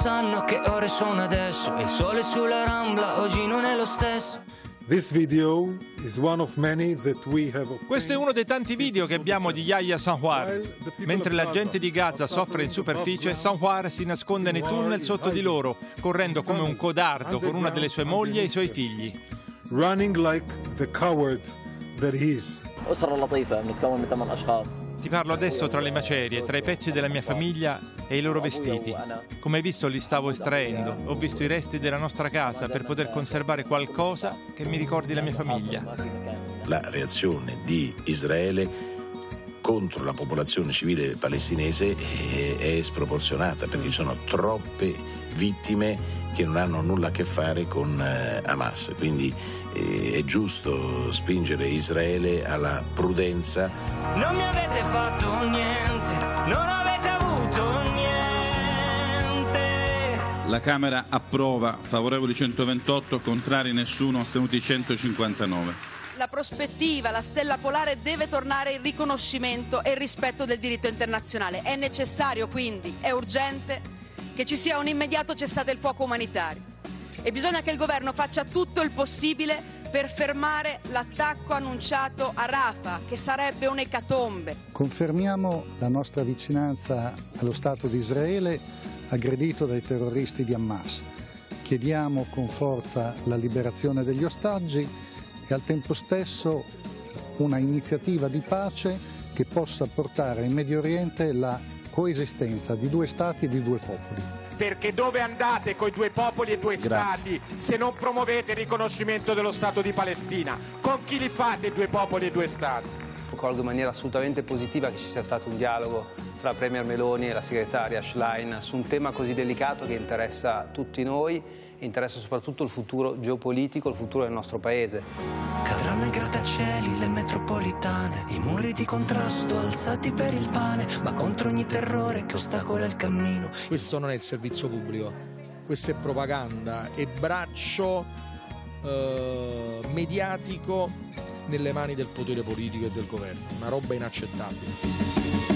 sanno che ore sono adesso Il sole sulla rambla oggi non è lo stesso questo è uno dei tanti video che abbiamo di Yahya Sanwar. Mentre la gente di Gaza soffre in superficie, Sanwar si nasconde nei tunnel sotto di loro, correndo come un codardo con una delle sue mogli e i suoi figli. Running like the coward that he is. Ti parlo adesso tra le macerie, tra i pezzi della mia famiglia e i loro vestiti. Come hai visto li stavo estraendo, ho visto i resti della nostra casa per poter conservare qualcosa che mi ricordi la mia famiglia. La reazione di Israele contro la popolazione civile palestinese eh, è sproporzionata perché ci sono troppe vittime che non hanno nulla a che fare con eh, Hamas, quindi eh, è giusto spingere Israele alla prudenza. Non mi avete fatto niente, non avete avuto niente. La Camera approva, favorevoli 128, contrari nessuno, astenuti 159 la prospettiva, la stella polare deve tornare il riconoscimento e il rispetto del diritto internazionale. È necessario quindi, è urgente che ci sia un immediato cessate il fuoco umanitario e bisogna che il governo faccia tutto il possibile per fermare l'attacco annunciato a Rafa, che sarebbe un'ecatombe. Confermiamo la nostra vicinanza allo Stato di Israele aggredito dai terroristi di Hamas. Chiediamo con forza la liberazione degli ostaggi e al tempo stesso una iniziativa di pace che possa portare in Medio Oriente la coesistenza di due stati e di due popoli. Perché dove andate con i due popoli e due Grazie. stati se non promuovete il riconoscimento dello Stato di Palestina? Con chi li fate i due popoli e due stati? Colgo in maniera assolutamente positiva che ci sia stato un dialogo la Premier Meloni e la segretaria Schlein su un tema così delicato che interessa tutti noi, interessa soprattutto il futuro geopolitico, il futuro del nostro paese. Cadranno i grattacieli, le metropolitane, i muri di contrasto alzati per il pane, ma contro ogni terrore che ostacola il cammino. Questo non è il servizio pubblico, questa è propaganda e braccio eh, mediatico nelle mani del potere politico e del governo, una roba inaccettabile.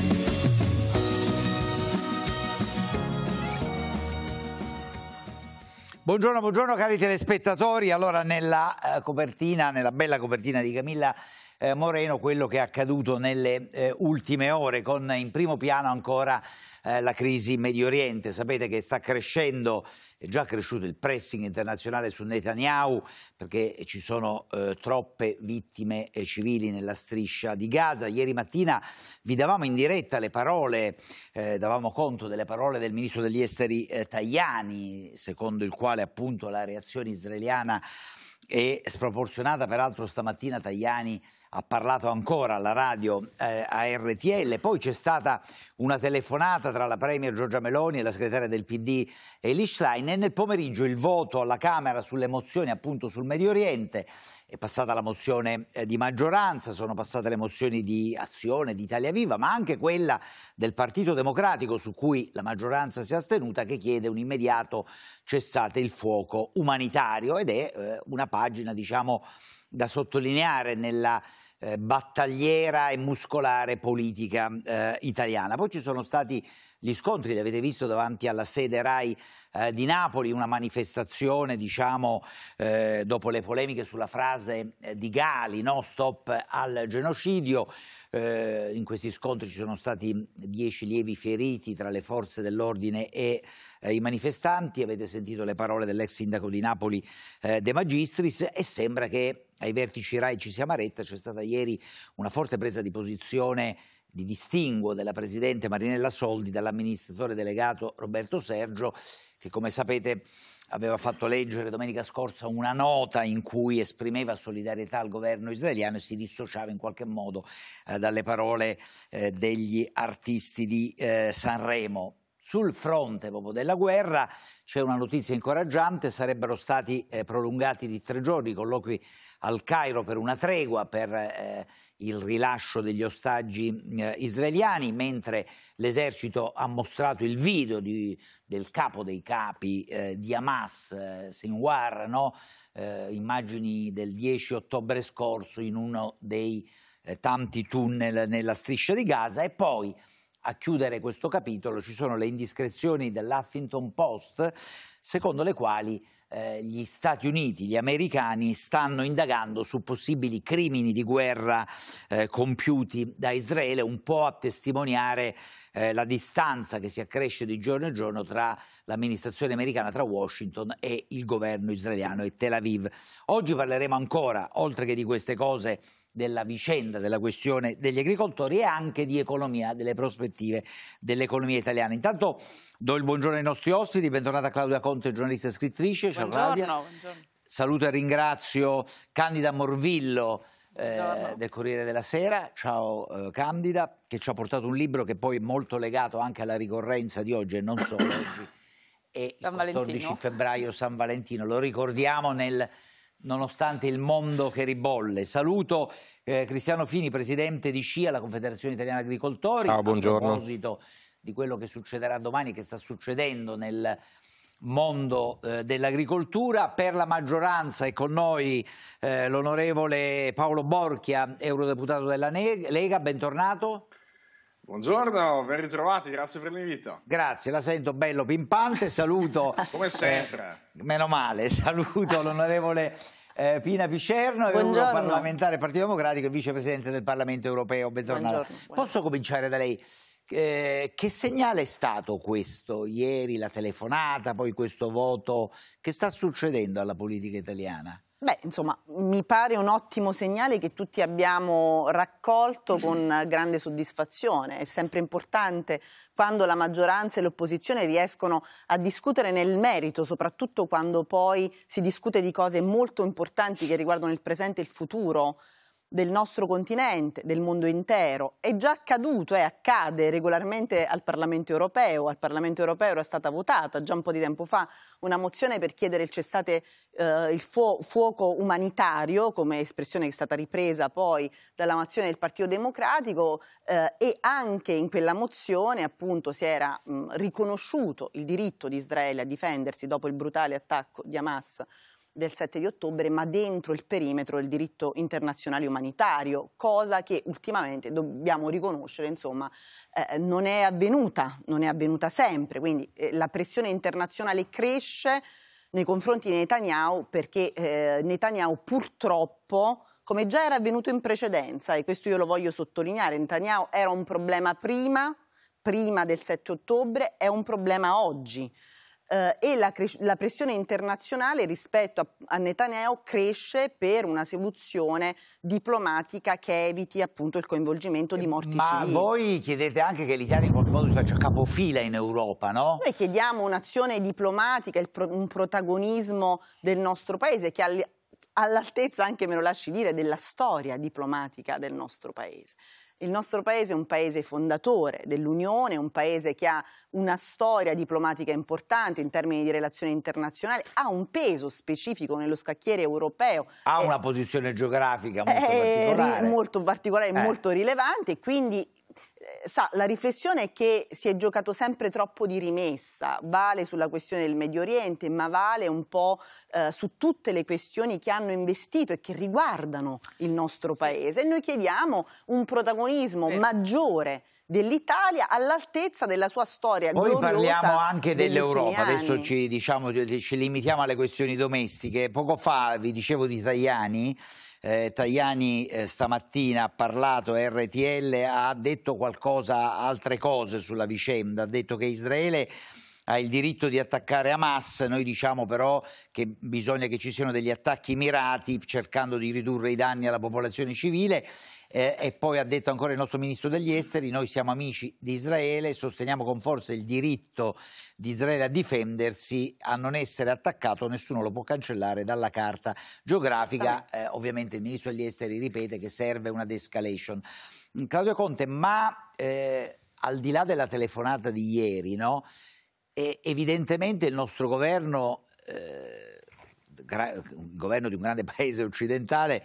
Buongiorno, buongiorno cari telespettatori. Allora, nella eh, copertina, nella bella copertina di Camilla eh, Moreno, quello che è accaduto nelle eh, ultime ore, con in primo piano ancora eh, la crisi in Medio Oriente. Sapete che sta crescendo, è già cresciuto il pressing internazionale su Netanyahu perché ci sono eh, troppe vittime eh, civili nella striscia di Gaza. Ieri mattina vi davamo in diretta le parole, eh, davamo conto delle parole del ministro degli esteri Tajani, secondo il quale appunto la reazione israeliana e sproporzionata. Peraltro stamattina Tajani ha parlato ancora alla radio eh, a RTL, poi c'è stata una telefonata tra la Premier Giorgia Meloni e la segretaria del PD Eli Schlein e nel pomeriggio il voto alla Camera sulle mozioni appunto sul Medio Oriente è passata la mozione eh, di maggioranza, sono passate le mozioni di Azione, di Italia Viva, ma anche quella del Partito Democratico su cui la maggioranza si è astenuta che chiede un immediato cessate il fuoco umanitario ed è eh, una pagina diciamo da sottolineare nella eh, battagliera e muscolare politica eh, italiana. Poi ci sono stati gli scontri, li avete visto davanti alla sede RAI eh, di Napoli, una manifestazione, diciamo, eh, dopo le polemiche sulla frase eh, di Gali, no stop al genocidio, eh, in questi scontri ci sono stati dieci lievi feriti tra le forze dell'ordine e eh, i manifestanti. Avete sentito le parole dell'ex sindaco di Napoli eh, De Magistris e sembra che ai vertici RAI ci sia maretta. C'è stata ieri una forte presa di posizione di distinguo della Presidente Marinella Soldi dall'amministratore delegato Roberto Sergio che come sapete aveva fatto leggere domenica scorsa una nota in cui esprimeva solidarietà al governo israeliano e si dissociava in qualche modo eh, dalle parole eh, degli artisti di eh, Sanremo. Sul fronte proprio della guerra c'è una notizia incoraggiante, sarebbero stati eh, prolungati di tre giorni i colloqui al Cairo per una tregua, per eh, il rilascio degli ostaggi eh, israeliani, mentre l'esercito ha mostrato il video di, del capo dei capi eh, di Hamas, eh, Sinwar, no? Eh, immagini del 10 ottobre scorso in uno dei tanti tunnel nella striscia di Gaza e poi a chiudere questo capitolo ci sono le indiscrezioni dell'Huffington Post, secondo le quali eh, gli Stati Uniti, gli americani stanno indagando su possibili crimini di guerra eh, compiuti da Israele, un po' a testimoniare eh, la distanza che si accresce di giorno in giorno tra l'amministrazione americana, tra Washington e il governo israeliano e Tel Aviv. Oggi parleremo ancora, oltre che di queste cose, della vicenda, della questione degli agricoltori e anche di economia, delle prospettive dell'economia italiana. Intanto do il buongiorno ai nostri ospiti, bentornata Claudia Conte, giornalista e scrittrice. Ciao Claudia. Buongiorno. Saluto e ringrazio Candida Morvillo, eh, del Corriere della Sera, ciao eh, Candida, che ci ha portato un libro che poi è molto legato anche alla ricorrenza di oggi e non solo oggi, è il 14 febbraio San Valentino, lo ricordiamo nel nonostante il mondo che ribolle. Saluto eh, Cristiano Fini, presidente di CIA, la Confederazione Italiana Agricoltori. Ciao, buongiorno. A proposito di quello che succederà domani, che sta succedendo nel mondo eh, dell'agricoltura. Per la maggioranza è con noi eh, l'onorevole Paolo Borchia, eurodeputato della Lega. Bentornato. Buongiorno, ben ritrovati, grazie per l'invito. Grazie, la sento bello pimpante, saluto... Come sempre. Eh, meno male, saluto l'onorevole... Eh, Pina Piscerno, parlamentare del Partito Democratico e vicepresidente del Parlamento europeo. Bentornata. Posso cominciare da lei? Eh, che segnale è stato questo ieri, la telefonata, poi questo voto? Che sta succedendo alla politica italiana? Beh, insomma, mi pare un ottimo segnale che tutti abbiamo raccolto con grande soddisfazione. È sempre importante quando la maggioranza e l'opposizione riescono a discutere nel merito, soprattutto quando poi si discute di cose molto importanti che riguardano il presente e il futuro del nostro continente, del mondo intero. È già accaduto e eh, accade regolarmente al Parlamento europeo. Al Parlamento europeo era stata votata già un po' di tempo fa una mozione per chiedere il cessate eh, il fuo fuoco umanitario, come espressione che è stata ripresa poi dalla mozione del Partito Democratico eh, e anche in quella mozione appunto si era mh, riconosciuto il diritto di Israele a difendersi dopo il brutale attacco di Hamas del 7 di ottobre, ma dentro il perimetro del diritto internazionale umanitario, cosa che ultimamente dobbiamo riconoscere, insomma, eh, non è avvenuta, non è avvenuta sempre. Quindi eh, la pressione internazionale cresce nei confronti di Netanyahu perché eh, Netanyahu purtroppo come già era avvenuto in precedenza, e questo io lo voglio sottolineare, Netanyahu era un problema prima, prima del 7 ottobre, è un problema oggi eh, e la, la, pressione internazionale rispetto a, a Netanyahu cresce per una soluzione diplomatica che eviti appunto il coinvolgimento di eh, morti Ma civili. Ma voi chiedete anche che l'Italia in qualche modo si faccia cioè, capofila in Europa, no? Noi chiediamo un'azione diplomatica, pro, un protagonismo del nostro paese che all'altezza anche, me lo lasci dire, della storia diplomatica del nostro paese. Il nostro paese è un paese fondatore dell'Unione, un paese che ha una storia diplomatica importante in termini di relazioni internazionali, ha un peso specifico nello scacchiere europeo. Ha eh, una posizione geografica molto eh, particolare. Molto particolare, eh. molto rilevante, quindi eh, sa, la riflessione è che si è giocato sempre troppo di rimessa, vale sulla questione del Medio Oriente, ma vale un po' eh, su tutte le questioni che hanno investito e che riguardano il nostro paese. E noi chiediamo un protagonismo eh. maggiore dell'Italia all'altezza della sua storia Poi parliamo anche dell'Europa, adesso ci, diciamo, ci limitiamo alle questioni domestiche. Poco fa vi dicevo di Tajani eh, Tajani eh, stamattina ha parlato RTL, ha detto qualcosa, altre cose sulla vicenda, ha detto che Israele ha il diritto di attaccare Hamas, noi diciamo però che bisogna che ci siano degli attacchi mirati cercando di ridurre i danni alla popolazione civile eh, e poi ha detto ancora il nostro ministro degli esteri, noi siamo amici di Israele, sosteniamo con forza il diritto di Israele a difendersi, a non essere attaccato, nessuno lo può cancellare dalla carta geografica, eh, ovviamente il ministro degli esteri ripete che serve una de-escalation. Claudio Conte, ma eh, al di là della telefonata di ieri, no? E evidentemente il nostro governo, eh, governo di un grande paese occidentale,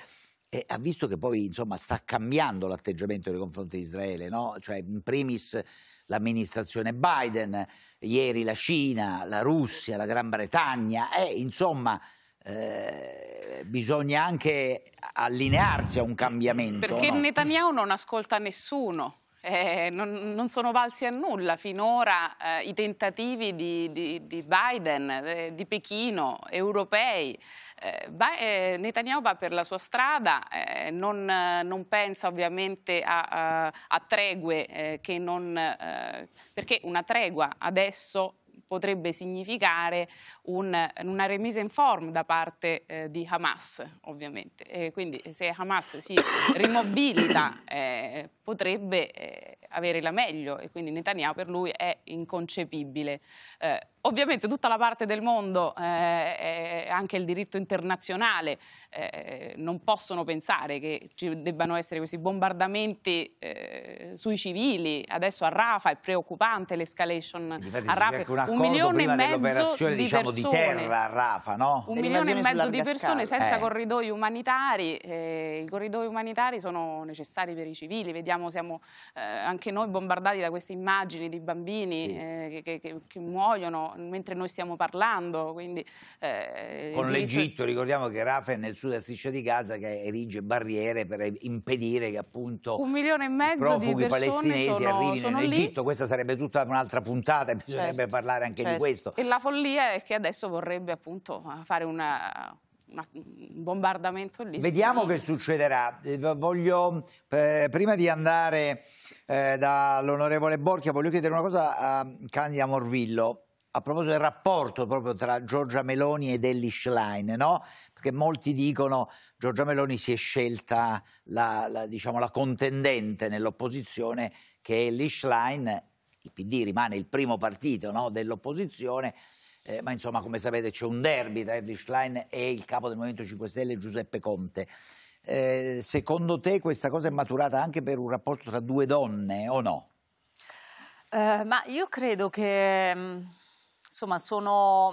eh, ha visto che poi insomma, sta cambiando l'atteggiamento nei confronti di Israele, no? cioè in primis l'amministrazione Biden, ieri la Cina, la Russia, la Gran Bretagna, eh, insomma eh, bisogna anche allinearsi a un cambiamento. Perché no? Netanyahu non ascolta nessuno eh, non, non, sono valsi a nulla finora eh, i tentativi di, di, di Biden, eh, di Pechino, europei. Eh, eh, Netanyahu va per la sua strada, eh, non, non, pensa ovviamente a, a, a tregue che non... perché una tregua adesso potrebbe significare un, una remise in form da parte eh, di Hamas, ovviamente. E quindi se Hamas si rimobilita eh, potrebbe eh, avere la meglio e quindi Netanyahu per lui è inconcepibile. Eh, ovviamente tutta la parte del mondo, eh, anche il diritto internazionale, eh, non possono pensare che ci debbano essere questi bombardamenti eh, sui civili. Adesso a Rafa è preoccupante l'escalation a Rafa. Un milione e mezzo di diciamo, Di terra a Rafa, no? Un milione e mezzo di persone scala. senza eh. corridoi umanitari. I corridoi umanitari sono necessari per i civili. Vediamo vediamo, siamo eh, anche noi bombardati da queste immagini di bambini sì. eh, che, che, che, muoiono mentre noi stiamo parlando. Quindi, eh, Con l'Egitto ricordiamo che Rafa è nel sud della striscia di Gaza che erige barriere per impedire che appunto un milione e mezzo profughi di palestinesi sono, arrivino in Egitto. Lì. Questa sarebbe tutta un'altra puntata e bisognerebbe certo. parlare anche certo. di questo. E la follia è che adesso vorrebbe appunto fare una un bombardamento lì. Vediamo che succederà. Eh, voglio, eh, prima di andare eh, dall'onorevole Borchia, voglio chiedere una cosa a Candia Morvillo. A proposito del rapporto proprio tra Giorgia Meloni ed Ellie Schlein, no? perché molti dicono che Giorgia Meloni si è scelta la, la, diciamo, la contendente nell'opposizione che è Ellie Schlein, il PD rimane il primo partito no, dell'opposizione, eh, ma insomma come sapete c'è un derby tra Erlich Schlein e il capo del Movimento 5 Stelle Giuseppe Conte. Eh, secondo te questa cosa è maturata anche per un rapporto tra due donne o no? Eh, ma io credo che mm, insomma sono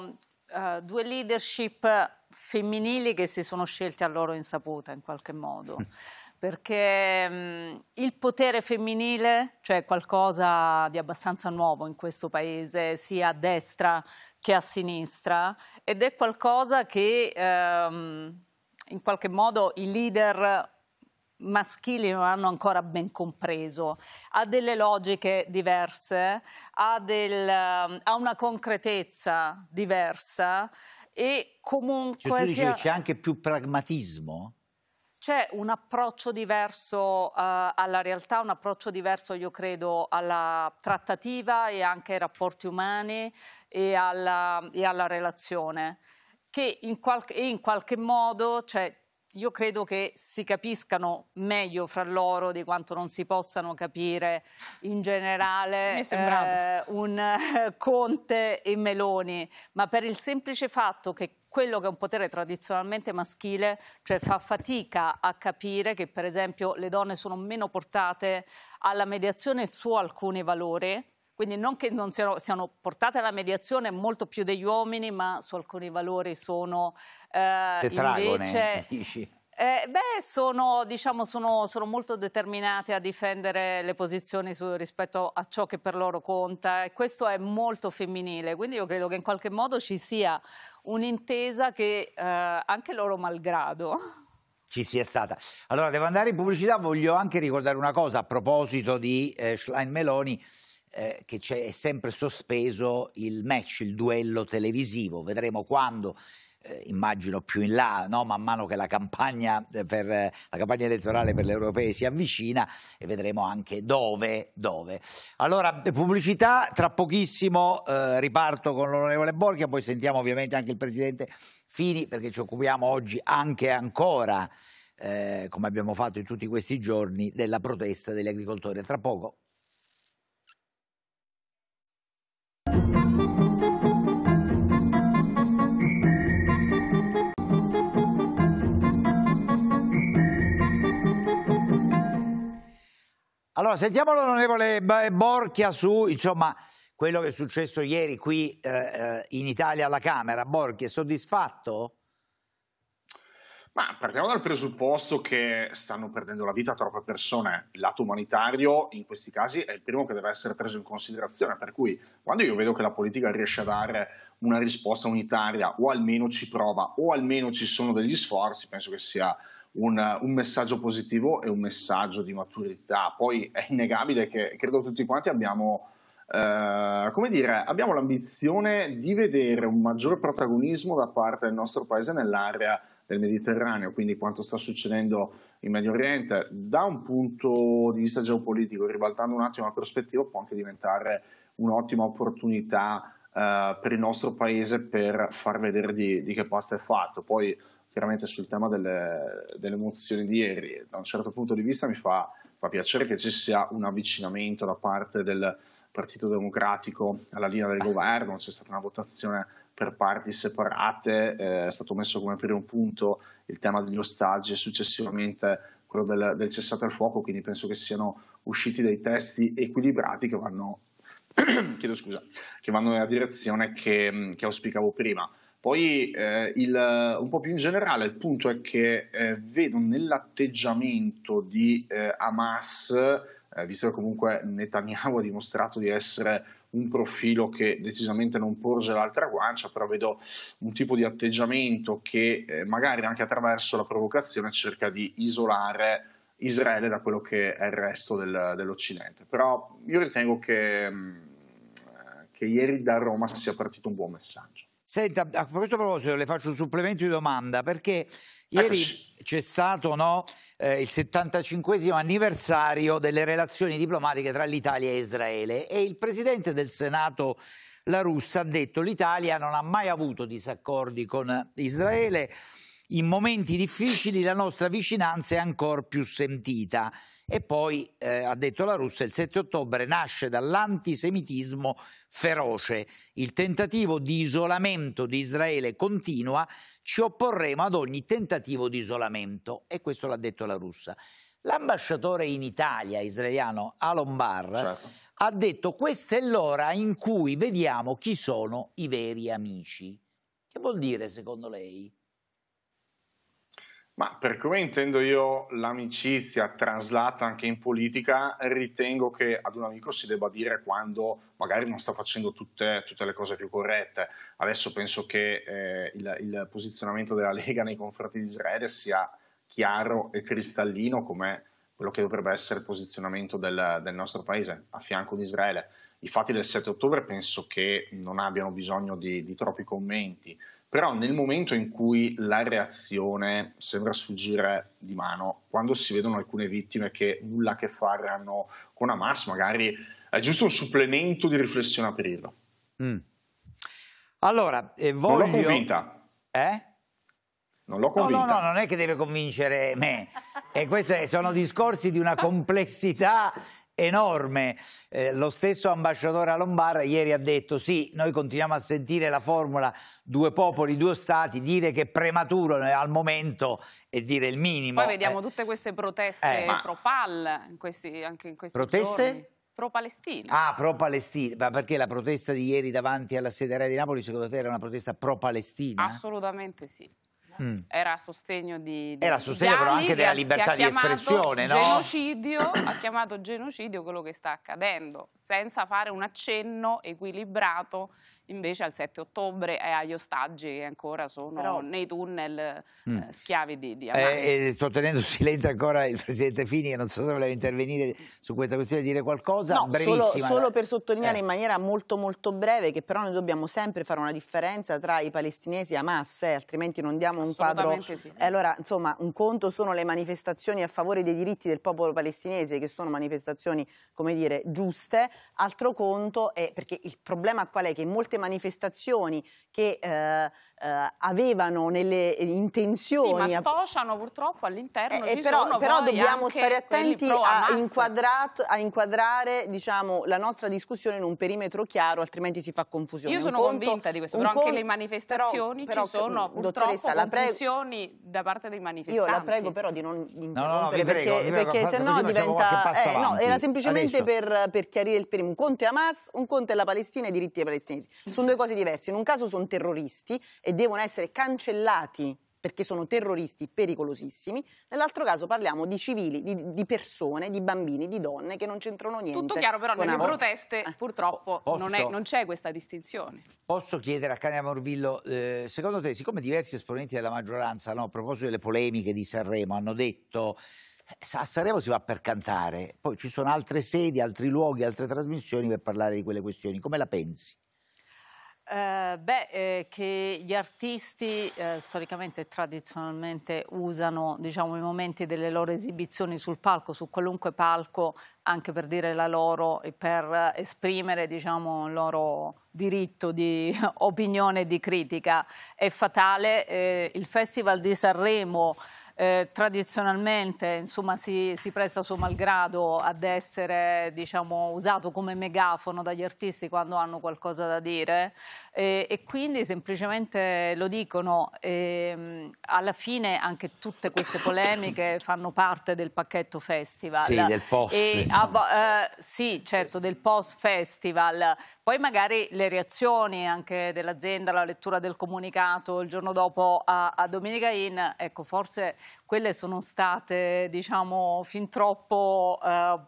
uh, due leadership femminili che si sono scelte a loro insaputa in qualche modo. perché mh, mhmm, il potere femminile, cioè qualcosa di abbastanza nuovo in questo paese, sia a destra che a sinistra, ed è qualcosa che ehm, in qualche modo i leader maschili non hanno ancora ben compreso, ha delle logiche diverse, ha, del, ha una concretezza diversa e comunque... Cioè, tu dici sia... c'è anche più pragmatismo? c'è un approccio diverso uh, alla realtà, un approccio diverso io credo alla trattativa e anche ai rapporti umani e alla, e alla relazione che in qualche, in qualche modo cioè, io credo che si capiscano meglio fra loro di quanto non si possano capire in generale eh, un eh, Conte e Meloni, ma per il semplice fatto che quello che è un potere tradizionalmente maschile, cioè fa fatica a capire che per esempio le donne sono meno portate alla mediazione su alcuni valori, quindi non che non siano, siano, portate alla mediazione molto più degli uomini, ma su alcuni valori sono eh, Tetragone, invece... Dici. Eh, beh, sono, diciamo, sono, sono, molto determinate a difendere le posizioni su, rispetto a ciò che per loro conta questo è molto femminile, quindi io credo che in qualche modo ci sia un'intesa che eh, anche loro malgrado ci sia stata. Allora, devo andare in pubblicità, voglio anche ricordare una cosa a proposito di eh, Schlein Meloni, eh, che è sempre sospeso il match, il duello televisivo, vedremo quando eh, immagino più in là, no? man mano che la campagna, eh, per, eh, la campagna elettorale per le europee si avvicina e vedremo anche dove. dove. Allora, pubblicità, tra pochissimo eh, riparto con l'onorevole Borghia, poi sentiamo ovviamente anche il presidente Fini perché ci occupiamo oggi anche ancora, eh, come abbiamo fatto in tutti questi giorni, della protesta degli agricoltori. Tra poco Allora, sentiamo l'onorevole eh, Borchia su insomma, quello che è successo ieri qui eh, eh, in Italia alla Camera. Borchia, è soddisfatto? Ma partiamo dal presupposto che stanno perdendo la vita troppe persone. Il lato umanitario in questi casi è il primo che deve essere preso in considerazione, per cui quando io vedo che la politica riesce a dare una risposta unitaria o almeno ci prova o almeno ci sono degli sforzi, penso che sia un, un, messaggio positivo e un messaggio di maturità. Poi è innegabile che credo tutti quanti abbiamo, eh, come dire, abbiamo l'ambizione di vedere un maggior protagonismo da parte del nostro paese nell'area del Mediterraneo, quindi quanto sta succedendo in Medio Oriente, da un punto di vista geopolitico, ribaltando un attimo la prospettiva, può anche diventare un'ottima opportunità eh, per il nostro paese per far vedere di, di che pasta è fatto. Poi chiaramente sul tema delle, delle mozioni di ieri. Da un certo punto di vista mi fa, fa piacere che ci sia un avvicinamento da parte del Partito Democratico alla linea del governo, c'è stata una votazione per parti separate, eh, è stato messo come primo punto il tema degli ostaggi e successivamente quello del, del cessate il fuoco, quindi penso che siano usciti dei testi equilibrati che vanno, chiedo scusa, che vanno nella direzione che, che auspicavo prima. Poi eh, il, eh, un po' più in generale il punto è che eh, vedo nell'atteggiamento di eh, Hamas, eh, visto che comunque Netanyahu ha dimostrato di essere un profilo che decisamente non porge l'altra guancia, però vedo un tipo di atteggiamento che eh, magari anche attraverso la provocazione cerca di isolare Israele da quello che è il resto del, dell'Occidente. Però io ritengo che, mm, che ieri da Roma sia partito un buon messaggio. Senta, a questo proposito le faccio un supplemento di domanda perché ieri c'è stato no, eh, il 75 anniversario delle relazioni diplomatiche tra l'Italia e Israele e il presidente del Senato La Russa ha detto che l'Italia non ha mai avuto disaccordi con Israele. Mm in momenti difficili la nostra vicinanza è ancora più sentita. E poi, eh, ha detto la Russia, il 7 ottobre nasce dall'antisemitismo feroce. Il tentativo di isolamento di Israele continua, ci opporremo ad ogni tentativo di isolamento. E questo l'ha detto la Russia. L'ambasciatore in Italia israeliano Alon Barr certo. ha detto questa è l'ora in cui vediamo chi sono i veri amici. Che vuol dire secondo lei? Ma per come intendo io l'amicizia traslata anche in politica, ritengo che ad un amico si debba dire quando magari non sta facendo tutte, tutte le cose più corrette. Adesso penso che eh, il, il, posizionamento della Lega nei confronti di Israele sia chiaro e cristallino come quello che dovrebbe essere il posizionamento del, del nostro paese a fianco di Israele. I fatti del 7 ottobre penso che non abbiano bisogno di, di troppi commenti però nel momento in cui la reazione sembra sfuggire di mano, quando si vedono alcune vittime che nulla a che fare hanno con Hamas, magari è giusto un supplemento di riflessione aprirlo. Mm. Allora, eh, voglio... Non l'ho convinta. Eh? Non l'ho convinta. No, no, no, non è che deve convincere me. E questi sono discorsi di una complessità enorme. Eh, lo stesso ambasciatore Lombarda ieri ha detto sì, noi continuiamo a sentire la formula due popoli, due stati, dire che è prematuro eh, al momento è dire il minimo. Poi vediamo eh, tutte queste proteste eh, ma... pro-PAL anche in questi proteste? Giorni. Pro-Palestina. Ah, pro-Palestina. Ma perché la protesta di ieri davanti alla sede aerea di Napoli, secondo te, era una protesta pro-Palestina? Assolutamente sì mm. era a sostegno di, di Era a sostegno Gali, però anche della libertà di espressione, no? Genocidio, ha chiamato genocidio quello che sta accadendo, senza fare un accenno equilibrato invece al 7 ottobre è agli ostaggi che ancora sono Però... nei tunnel mm. eh, schiavi di, di eh, eh, sto tenendo silente ancora il Presidente Fini che non so se voleva intervenire su questa questione e dire qualcosa, no, solo, solo, per sottolineare eh. in maniera molto molto breve che però noi dobbiamo sempre fare una differenza tra i palestinesi e Hamas, eh, altrimenti non diamo un quadro... Sì. Allora, insomma, un conto sono le manifestazioni a favore dei diritti del popolo palestinese, che sono manifestazioni, come dire, giuste, altro conto è, perché il problema qual è? Che in molte molte manifestazioni che eh, eh, avevano nelle intenzioni... Sì, ma sfociano purtroppo all'interno eh, eh però, però dobbiamo stare attenti a, a, inquadrare diciamo, la nostra discussione in un perimetro chiaro, altrimenti si fa confusione. Io sono conto, convinta di questo, però anche le manifestazioni però, però, ci sono purtroppo confusioni da parte dei manifestanti. Io la prego però di non interrompere, no, no, no, prego, perché, prego, se no diventa... Eh, no, era semplicemente per, per, chiarire il primo. Un conto è Hamas, un conto è la Palestina e i diritti dei palestinesi. Sono due cose diverse. In un caso sono terroristi e devono essere cancellati perché sono terroristi pericolosissimi, nell'altro caso parliamo di civili, di, di, persone, di bambini, di donne che non c'entrano niente. Tutto chiaro, però nelle proteste eh, purtroppo posso, non, c'è questa distinzione. Posso chiedere a Cania Morvillo, eh, secondo te, siccome diversi esponenti della maggioranza, no, a proposito delle polemiche di Sanremo, hanno detto... Eh, a Sanremo si va per cantare, poi ci sono altre sedi, altri luoghi, altre trasmissioni per parlare di quelle questioni. Come la pensi? Eh, beh, eh, che gli artisti eh, storicamente e tradizionalmente usano diciamo, i momenti delle loro esibizioni sul palco, su qualunque palco, anche per dire la loro e per esprimere diciamo, il loro diritto di opinione e di critica. È fatale eh, il Festival di Sanremo eh, tradizionalmente insomma, si, si, presta suo malgrado ad essere diciamo, usato come megafono dagli artisti quando hanno qualcosa da dire eh, e quindi semplicemente lo dicono. e, ehm, alla fine anche tutte queste polemiche fanno parte del pacchetto festival. Sì, del post. E, a, eh, sì, certo, del post festival. Poi magari le reazioni anche dell'azienda, la lettura del comunicato il giorno dopo a, a Domenica In, ecco, forse quelle sono state diciamo, fin troppo eh,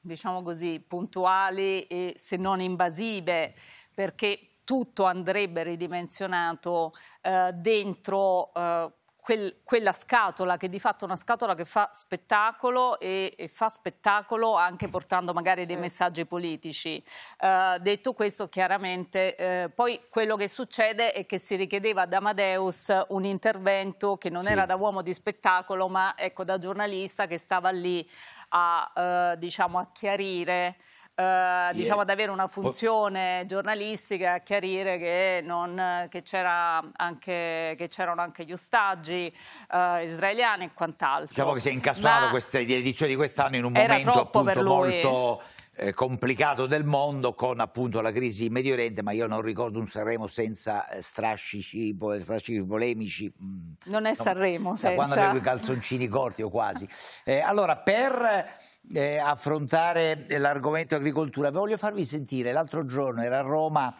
diciamo così, puntuali e se non invasive perché tutto andrebbe ridimensionato eh, dentro eh, quel, quella scatola che di fatto è una scatola che fa spettacolo e, e fa spettacolo anche portando magari dei messaggi politici. Uh, detto questo, chiaramente, uh, poi quello che succede è che si richiedeva ad Amadeus un intervento che non sì. era da uomo di spettacolo, ma ecco, da giornalista che stava lì a, uh, diciamo, a chiarire eh, diciamo, ad avere una funzione giornalistica, a chiarire che, non, che, c'era anche, che c'erano anche gli ostaggi eh, israeliani e quant'altro. Diciamo che si è incastrato Ma questa edizione di quest'anno in un momento appunto molto eh, complicato del mondo con appunto la crisi in Medio Oriente, ma io non ricordo un Sanremo senza strascici, eh, strascici polemici. Mm. Non è no, Sanremo, senza... quando avevo i calzoncini corti o quasi. Eh, allora, per eh, affrontare l'argomento agricoltura. Voglio farvi sentire, l'altro giorno era a Roma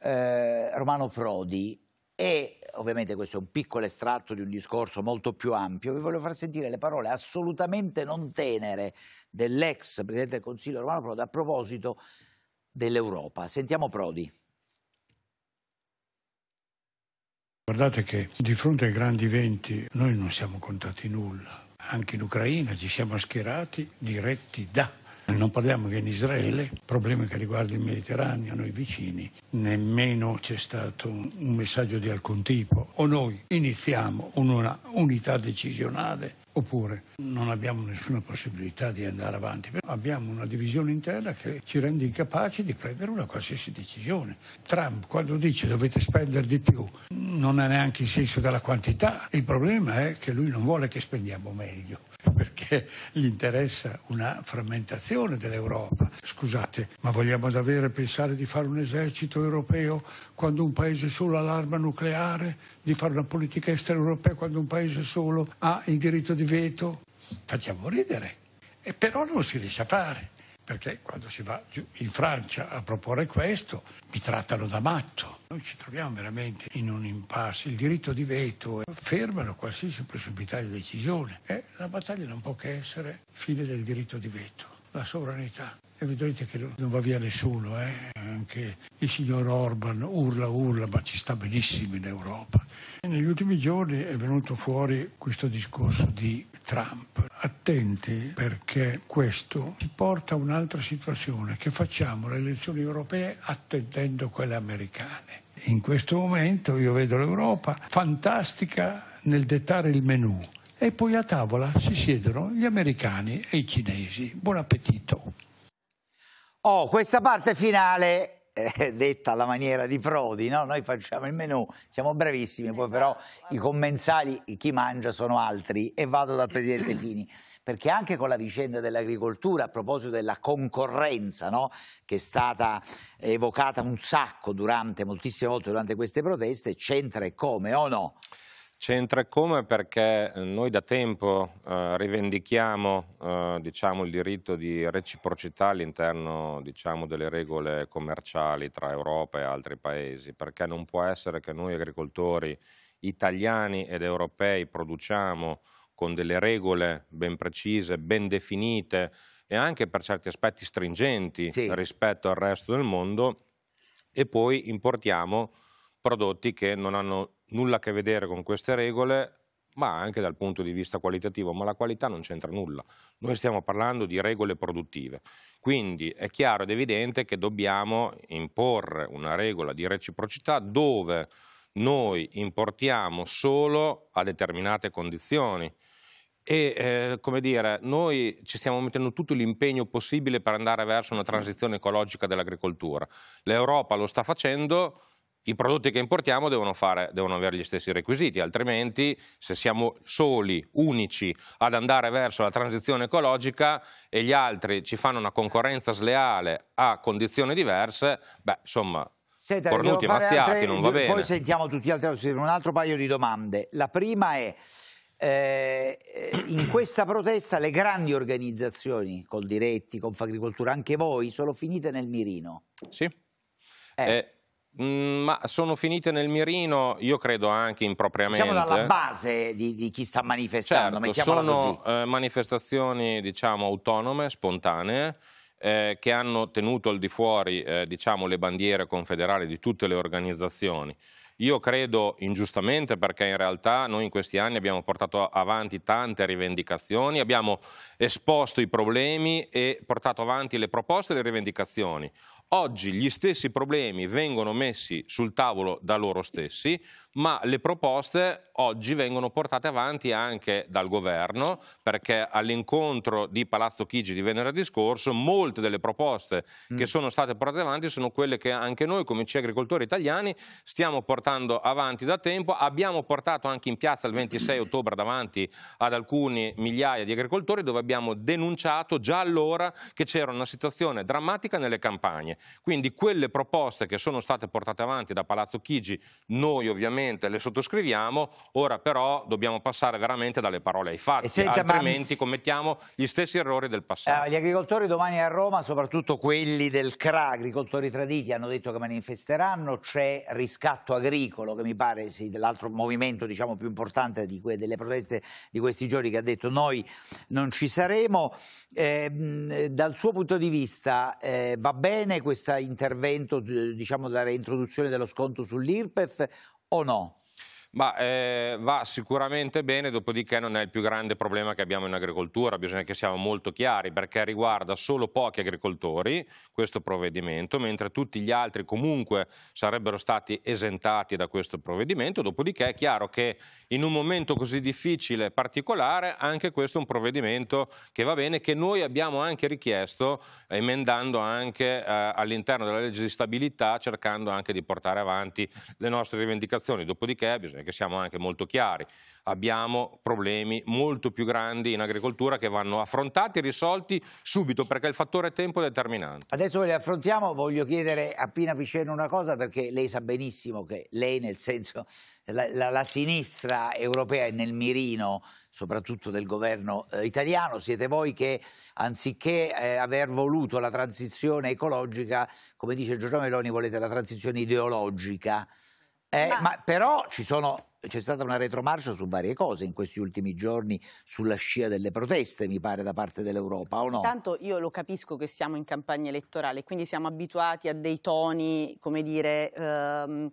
eh, Romano Prodi e ovviamente questo è un piccolo estratto di un discorso molto più ampio, vi voglio far sentire le parole assolutamente non tenere dell'ex Presidente del Consiglio Romano Prodi a proposito dell'Europa. Sentiamo Prodi. Guardate che di fronte ai grandi venti noi non siamo contati nulla anche in Ucraina ci siamo schierati diretti da. Non parliamo che in Israele, problemi che riguardano il Mediterraneo, noi vicini, nemmeno c'è stato un messaggio di alcun tipo. O noi iniziamo una unità decisionale oppure non abbiamo nessuna possibilità di andare avanti. Abbiamo una divisione interna che ci rende incapaci di prendere una qualsiasi decisione. Trump quando dice dovete spendere di più non ha neanche il senso della quantità, il problema è che lui non vuole che spendiamo meglio perché gli interessa una frammentazione dell'Europa. Scusate, ma vogliamo davvero pensare di fare un esercito europeo quando un paese solo ha l'arma nucleare? di fare una politica estera europea quando un paese solo ha il diritto di veto? Facciamo ridere. E però non si riesce a fare, perché quando si va in Francia a proporre questo mi trattano da matto. Noi ci troviamo veramente in un impasse. Il diritto di veto eh, fermano qualsiasi possibilità di decisione. E eh, la battaglia non può che essere fine del diritto di veto, la sovranità e vedrete che non va via nessuno, eh? anche il signor Orban urla, urla, ma ci sta benissimo in Europa. E negli ultimi giorni è venuto fuori questo discorso di Trump. Attenti perché questo ci porta a un'altra situazione, che facciamo le elezioni europee attendendo quelle americane. In questo momento io vedo l'Europa fantastica nel dettare il menù e poi a tavola si siedono gli americani e i cinesi. Buon appetito! Oh, questa parte finale eh, detta alla maniera di Prodi, no? noi facciamo il menù, siamo bravissimi, poi però esatto. i commensali, chi mangia sono altri e vado dal Presidente Fini, perché anche con la vicenda dell'agricoltura, a proposito della concorrenza no? che è stata evocata un sacco durante, moltissime volte durante queste proteste, c'entra e come o no? C'entra come perché eh, noi da tempo eh, rivendichiamo eh, diciamo, il diritto di reciprocità all'interno diciamo, delle regole commerciali tra Europa e altri paesi, perché non può essere che noi agricoltori italiani ed europei produciamo con delle regole ben precise, ben definite e anche per certi aspetti stringenti sì. rispetto al resto del mondo e poi importiamo prodotti che non hanno nulla a che vedere con queste regole, ma anche dal punto di vista qualitativo, ma la qualità non c'entra nulla. Noi stiamo parlando di regole produttive, quindi è chiaro ed evidente che dobbiamo imporre una regola di reciprocità dove noi importiamo solo a determinate condizioni e eh, come dire, noi ci stiamo mettendo tutto l'impegno possibile per andare verso una transizione ecologica dell'agricoltura. L'Europa lo sta facendo, i prodotti che importiamo devono, fare, devono, avere gli stessi requisiti, altrimenti se siamo soli, unici ad andare verso la transizione ecologica e gli altri ci fanno una concorrenza sleale a condizioni diverse, beh insomma... Senta, cornuti mazziati, altre, non va bene. Poi sentiamo tutti gli altri, un altro paio di domande. La prima è, eh, in questa protesta le grandi organizzazioni, Coldiretti, Confagricoltura, anche voi, sono finite nel mirino. Sì. Eh. Eh, Mm, ma sono finite nel mirino, io credo anche impropriamente. Siamo dalla base di, di chi sta manifestando, certo, sono eh, manifestazioni diciamo, autonome, spontanee, eh, che hanno tenuto al di fuori eh, diciamo, le bandiere confederali di tutte le organizzazioni io credo ingiustamente perché in realtà noi in questi anni abbiamo portato avanti tante rivendicazioni, abbiamo esposto i problemi e portato avanti le proposte e le rivendicazioni. Oggi gli stessi problemi vengono messi sul tavolo da loro stessi, ma le proposte oggi vengono portate avanti anche dal governo, perché all'incontro di Palazzo Chigi di venerdì scorso molte delle proposte mm. che sono state portate avanti sono quelle che anche noi, come agricoltori italiani, stiamo portando portando avanti da tempo. Abbiamo portato anche in piazza il 26 ottobre davanti ad alcune migliaia di agricoltori dove abbiamo denunciato già allora che c'era una situazione drammatica nelle campagne. Quindi quelle proposte che sono state portate avanti da Palazzo Chigi noi ovviamente le sottoscriviamo, ora però dobbiamo passare veramente dalle parole ai fatti, senta, altrimenti ma... commettiamo gli stessi errori del passato. Eh, gli agricoltori domani a Roma, soprattutto quelli del CRA, agricoltori traditi, hanno detto che manifesteranno, c'è riscatto agricolo Pericolo, che mi pare sì, l'altro movimento diciamo, più importante que delle proteste di questi giorni, che ha detto noi non ci saremo. Eh, dal suo punto di vista eh, va bene questo intervento, eh, diciamo, della reintroduzione dello sconto sull'IRPEF o no? Ma eh, va sicuramente bene, dopodiché non è il più grande problema che abbiamo in agricoltura, bisogna che siamo molto chiari perché riguarda solo pochi agricoltori questo provvedimento, mentre tutti gli altri comunque sarebbero stati esentati da questo provvedimento, dopodiché è chiaro che in un momento così difficile e particolare anche questo è un provvedimento che va bene, che noi abbiamo anche richiesto emendando anche eh, all'interno della legge di stabilità cercando anche di portare avanti le nostre rivendicazioni, dopodiché bisogna perché siamo anche molto chiari, abbiamo problemi molto più grandi in agricoltura che vanno affrontati e risolti subito perché il fattore tempo è determinante. Adesso li affrontiamo, voglio chiedere a Pina Piceno una cosa perché lei sa benissimo che lei nel senso la, la, la sinistra europea è nel mirino soprattutto del governo eh, italiano, siete voi che anziché eh, aver voluto la transizione ecologica, come dice Giorgio Meloni, volete la transizione ideologica. Eh, ma... ma però ci sono c'è stata una retromarcia su varie cose in questi ultimi giorni sulla scia delle proteste, mi pare, da parte dell'Europa, o no? Intanto io lo capisco che siamo in campagna elettorale, quindi siamo abituati a dei toni, come dire... Ehm,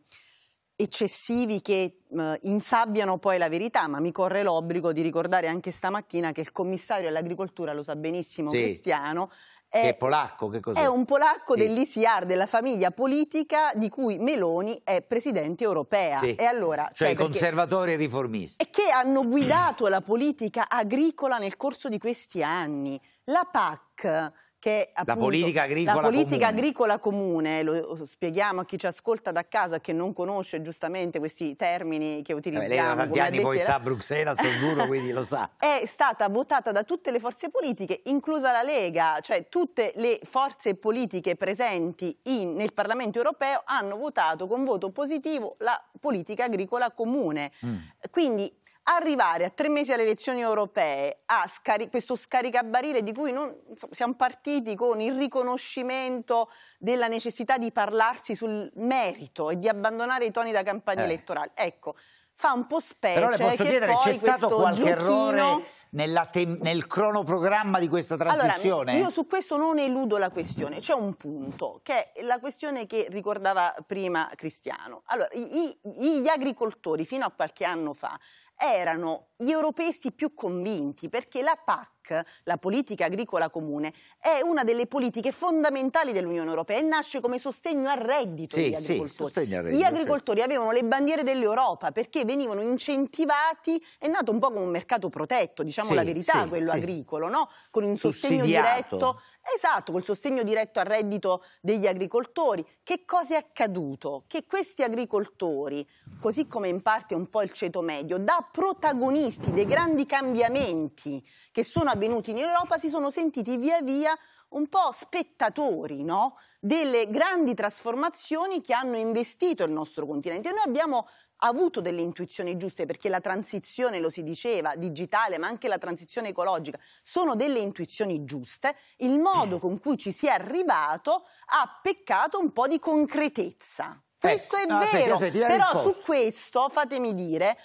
eccessivi che eh, insabbiano poi la verità, ma mi corre l'obbligo di ricordare anche stamattina che il commissario all'agricoltura, lo sa benissimo sì. Cristiano, è, che è polacco, che cos'è? È un polacco sì. dell'ICR, della famiglia politica di cui Meloni è presidente europea. Sì. E allora, cioè, cioè conservatori e riformisti. Che hanno guidato la politica agricola nel corso di questi anni. La PAC che appunto, la politica agricola, la politica comune. agricola comune, lo spieghiamo a chi ci ascolta da casa che non conosce giustamente questi termini che utilizziamo. Eh, lei da tanti anni poi sta a Bruxelles, sto duro, quindi lo sa. È stata votata da tutte le forze politiche, inclusa la Lega, cioè tutte le forze politiche presenti in, nel Parlamento europeo hanno votato con voto positivo la politica agricola comune. Mm. Quindi arrivare a tre mesi alle elezioni europee a scari- questo scaricabarile di cui non, insomma, siamo partiti con il riconoscimento della necessità di parlarsi sul merito e di abbandonare i toni da campagna eh. elettorale. Ecco, fa un po' specie. Però le posso chiedere, c'è stato qualche giochino... errore te- nel cronoprogramma di questa transizione? Allora, io su questo non eludo la questione, c'è un punto, che è la questione che ricordava prima Cristiano. Allora, gli agricoltori fino a qualche anno fa erano gli europeisti più convinti perché la PAC, la politica agricola comune, è una delle politiche fondamentali dell'Unione Europea e nasce come sostegno al reddito sì, degli agricoltori. Sì, reddito, Gli agricoltori certo. avevano le bandiere dell'Europa perché venivano incentivati, è nato un po' come un mercato protetto, diciamo sì, la verità, quello agricolo, no? con un sostegno diretto Esatto, col sostegno diretto al reddito degli agricoltori. Che cosa è accaduto? Che questi agricoltori, così come in parte un po' il ceto medio, da protagonisti dei grandi cambiamenti che sono avvenuti in Europa, si sono sentiti via via un po' spettatori no? delle grandi trasformazioni che hanno investito il nostro continente. Noi abbiamo ha avuto delle intuizioni giuste perché la transizione, lo si diceva, digitale, ma anche la transizione ecologica, sono delle intuizioni giuste, il modo con cui ci si è arrivato ha peccato un po' di concretezza. Ecco. Questo è no, ah, vero, però su questo, fatemi dire,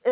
eh,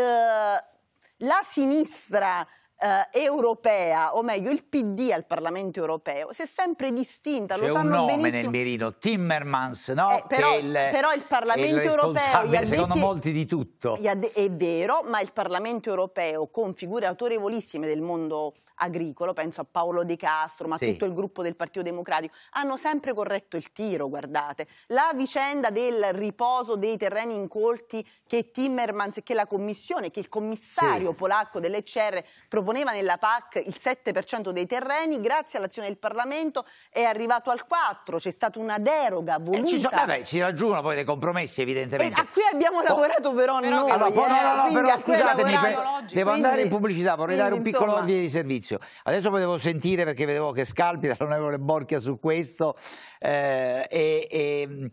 la sinistra eh, europea, o meglio il PD al Parlamento europeo, si è sempre distinta. C'è un nome benissimo. nel mirino, Timmermans, no? Eh, però, il, però, il, Parlamento il europeo... Gli addetti, secondo molti di tutto. è vero, ma il Parlamento europeo con figure autorevolissime del mondo agricolo, penso a Paolo De Castro, ma sì. tutto il gruppo del Partito Democratico, hanno sempre corretto il tiro, guardate. La vicenda del riposo dei terreni incolti che Timmermans, che la Commissione, che il commissario sì. polacco dell'ECR proponeva proponeva nella PAC il 7% dei terreni, grazie all'azione del Parlamento è arrivato al 4%, c'è stata una deroga voluta. Eh, ci, sono, vabbè, ci raggiungono poi dei compromessi evidentemente. Eh, a qui abbiamo lavorato però, però noi. Allora, eh, no, no, no, però scusatemi, per, devo quindi, andare in pubblicità, vorrei quindi, dare un piccolo insomma... ordine di servizio. Adesso poi devo sentire perché vedevo che scalpi dall'onorevole Borchia su questo eh, e, e,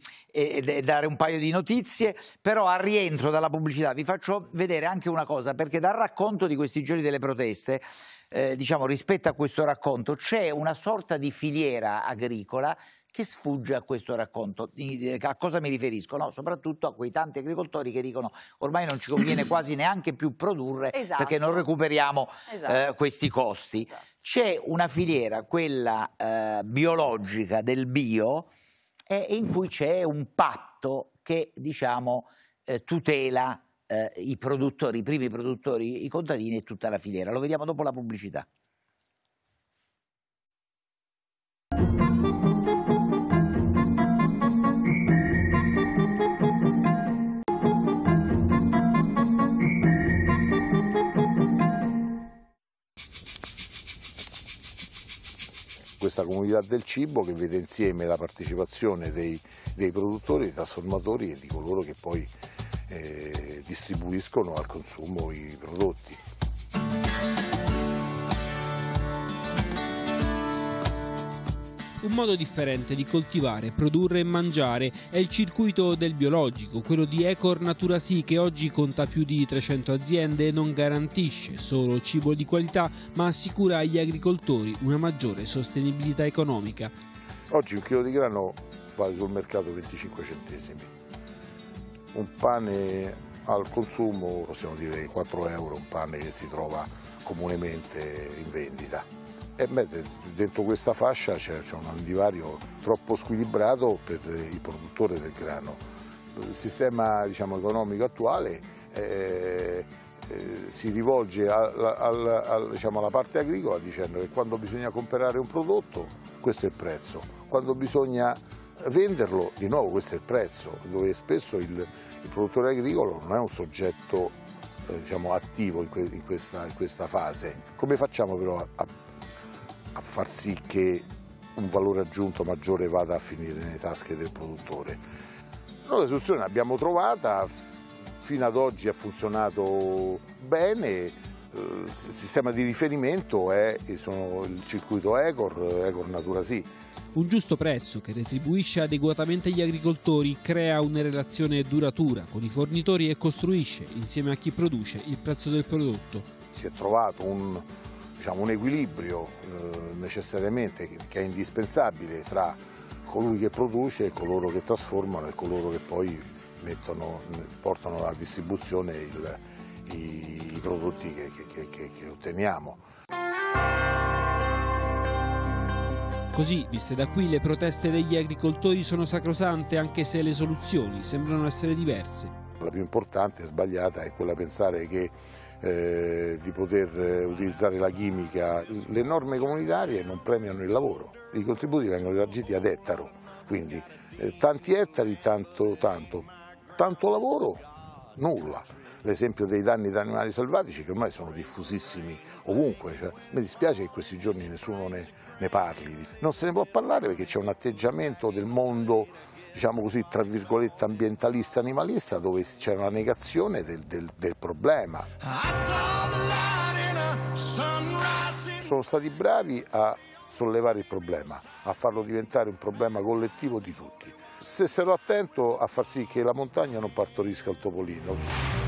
e dare un paio di notizie, però al rientro dalla pubblicità vi faccio vedere anche una cosa, perché dal racconto di questi giorni delle proteste, queste, eh, diciamo, rispetto a questo racconto, c'è una sorta di filiera agricola che sfugge a questo racconto. Eh, a cosa mi riferisco? No, soprattutto a quei tanti agricoltori che dicono ormai non ci conviene quasi neanche più produrre esatto. perché non recuperiamo esatto. eh, questi costi. Esatto. C'è una filiera, quella eh, biologica del bio, eh, in cui c'è un patto che diciamo, eh, tutela eh, i produttori, i primi produttori, i contadini e tutta la filiera. Lo vediamo dopo la pubblicità. questa comunità del cibo che vede insieme la partecipazione dei, dei, produttori, dei trasformatori e di coloro che poi eh, distribuiscono al consumo i prodotti. Un modo differente di coltivare, produrre e mangiare è il circuito del biologico, quello di Ecor Natura Si che oggi conta più di 300 aziende e non garantisce solo cibo di qualità ma assicura agli agricoltori una maggiore sostenibilità economica. Oggi un chilo di grano vale sul mercato 25 centesimi, un pane al consumo, possiamo dire 4 euro, un pane che si trova comunemente in vendita. E beh, dentro questa fascia c'è un divario troppo squilibrato per il produttore del grano. Il sistema diciamo, economico attuale eh, eh, si rivolge al, al, al, diciamo, alla parte agricola dicendo che quando bisogna comprare un prodotto questo è il prezzo, quando bisogna venderlo, di nuovo questo è il prezzo, dove spesso il, il produttore agricolo non è un soggetto eh, diciamo, attivo in, que, in, questa, in, questa, fase. Come facciamo però a, a far sì che un valore aggiunto maggiore vada a finire nelle tasche del produttore? Noi la soluzione l'abbiamo trovata, fino ad oggi ha funzionato bene, eh, il sistema di riferimento è sono il circuito Ecor, Ecor Natura Sì, un giusto prezzo che retribuisce adeguatamente gli agricoltori crea una relazione duratura con i fornitori e costruisce, insieme a chi produce, il prezzo del prodotto. Si è trovato un, diciamo, un equilibrio eh, necessariamente che è indispensabile tra colui che produce, coloro che trasformano e coloro che poi mettono, portano alla distribuzione il, i, i, prodotti che, che, che, che otteniamo. Così, viste da qui, le proteste degli agricoltori sono sacrosante anche se le soluzioni sembrano essere diverse. La più importante e sbagliata è quella pensare che, eh, di poter eh, utilizzare la chimica. Le norme comunitarie non premiano il lavoro, i contributi vengono elargiti ad ettaro, quindi eh, tanti ettari, tanto, tanto, tanto lavoro nulla. L'esempio dei danni da animali selvatici che ormai sono diffusissimi ovunque, cioè, mi dispiace che in questi giorni nessuno ne, ne parli. Non se ne può parlare perché c'è un atteggiamento del mondo diciamo così, tra virgolette ambientalista animalista dove c'è una negazione del, del, del problema. Sono stati bravi a sollevare il problema, a farlo diventare un problema collettivo di tutti se sarò attento a far sì che la montagna non partorisca il topolino.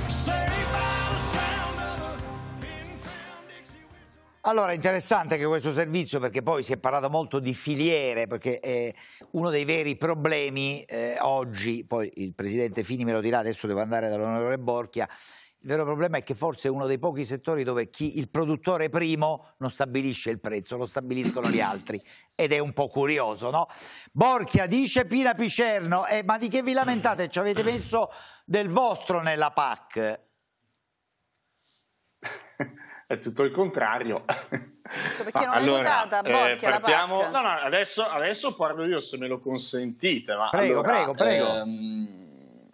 Allora, interessante anche questo servizio, perché poi si è parlato molto di filiere, perché eh, uno dei veri problemi eh, oggi, poi il presidente Fini me lo dirà, adesso devo andare dall'onorevole Borchia, il vero problema è che forse è uno dei pochi settori dove chi, il produttore primo non stabilisce il prezzo, lo stabiliscono gli altri. Ed è un po' curioso, no? Borchia dice Pina Picerno, eh, ma di che vi lamentate? Ci avete messo del vostro nella PAC? è tutto il contrario. Perché non allora, votata eh, Borchia eh, partiamo... la PAC? No, no, adesso, adesso, parlo io se me lo consentite. prego, allora, prego, prego. Ehm,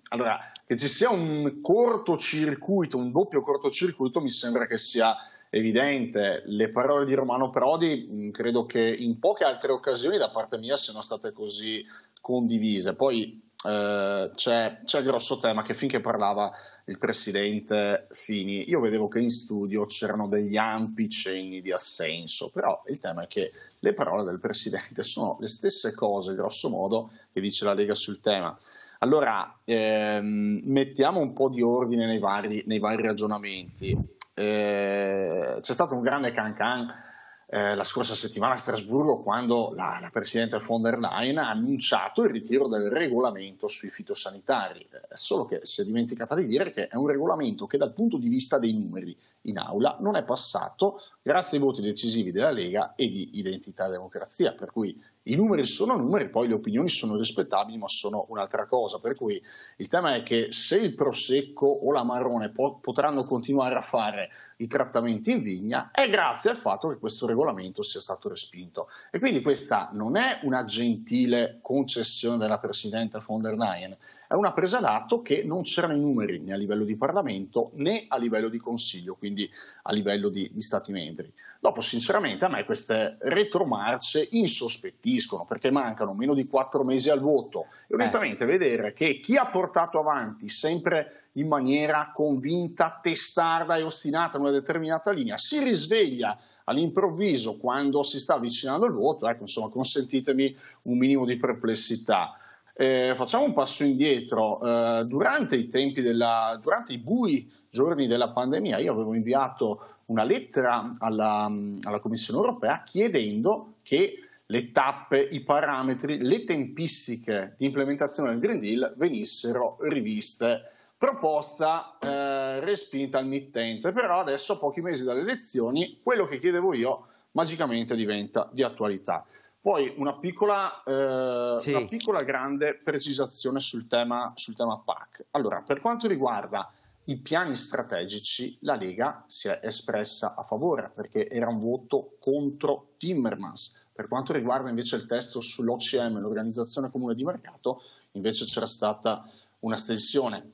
allora che ci sia un cortocircuito, un doppio cortocircuito, mi sembra che sia evidente. Le parole di Romano Prodi mm, credo che in poche altre occasioni da parte mia siano state così condivise. Poi eh, c'è, c'è il grosso tema che finché parlava il presidente Fini, io vedevo che in studio c'erano degli ampi cenni di assenso, però il tema è che le parole del presidente sono le stesse cose, grosso modo, che dice la Lega sul tema. Allora, ehm, mettiamo un po' di ordine nei vari, nei vari ragionamenti. Eh, c'è stato un grande cancan eh, la scorsa settimana a Strasburgo quando la, la, Presidente von der Leyen ha annunciato il ritiro del regolamento sui fitosanitari, eh, solo che si è dimenticata di dire che è un regolamento che dal punto di vista dei numeri in aula non è passato grazie ai voti decisivi della Lega e di Identità e Democrazia, per cui i numeri sono numeri, poi le opinioni sono rispettabili, ma sono un'altra cosa. Per cui il tema è che se il Prosecco o la Marrone po- potranno continuare a fare i trattamenti in vigna, è grazie al fatto che questo regolamento sia stato respinto. E quindi questa non è una gentile concessione della Presidente von der Leyen, è una presa d'atto che non c'erano i numeri né a livello di Parlamento né a livello di Consiglio, quindi a livello di, di Stati membri. Dopo, sinceramente, a me queste retromarce insospettiscono perché mancano meno di quattro mesi al voto e eh. onestamente vedere che chi ha portato avanti sempre in maniera convinta, testarda e ostinata una determinata linea, si risveglia all'improvviso quando si sta avvicinando al voto, ecco, insomma, consentitemi un minimo di perplessità. Eh, facciamo un passo indietro. Eh, durante, i della, durante i bui giorni della pandemia, io avevo inviato una lettera alla, alla Commissione europea chiedendo che le tappe, i parametri, le tempistiche di implementazione del Green Deal venissero riviste. Proposta eh, respinta al mittente, però adesso, a pochi mesi dalle elezioni, quello che chiedevo io magicamente diventa di attualità. Poi una piccola, eh, sì. una piccola grande precisazione sul tema, sul tema PAC. Allora, per quanto riguarda i piani strategici, la Lega si è espressa a favore perché era un voto contro Timmermans. Per quanto riguarda invece il testo sull'OCM, l'Organizzazione Comune di Mercato, invece c'era stata una stensione.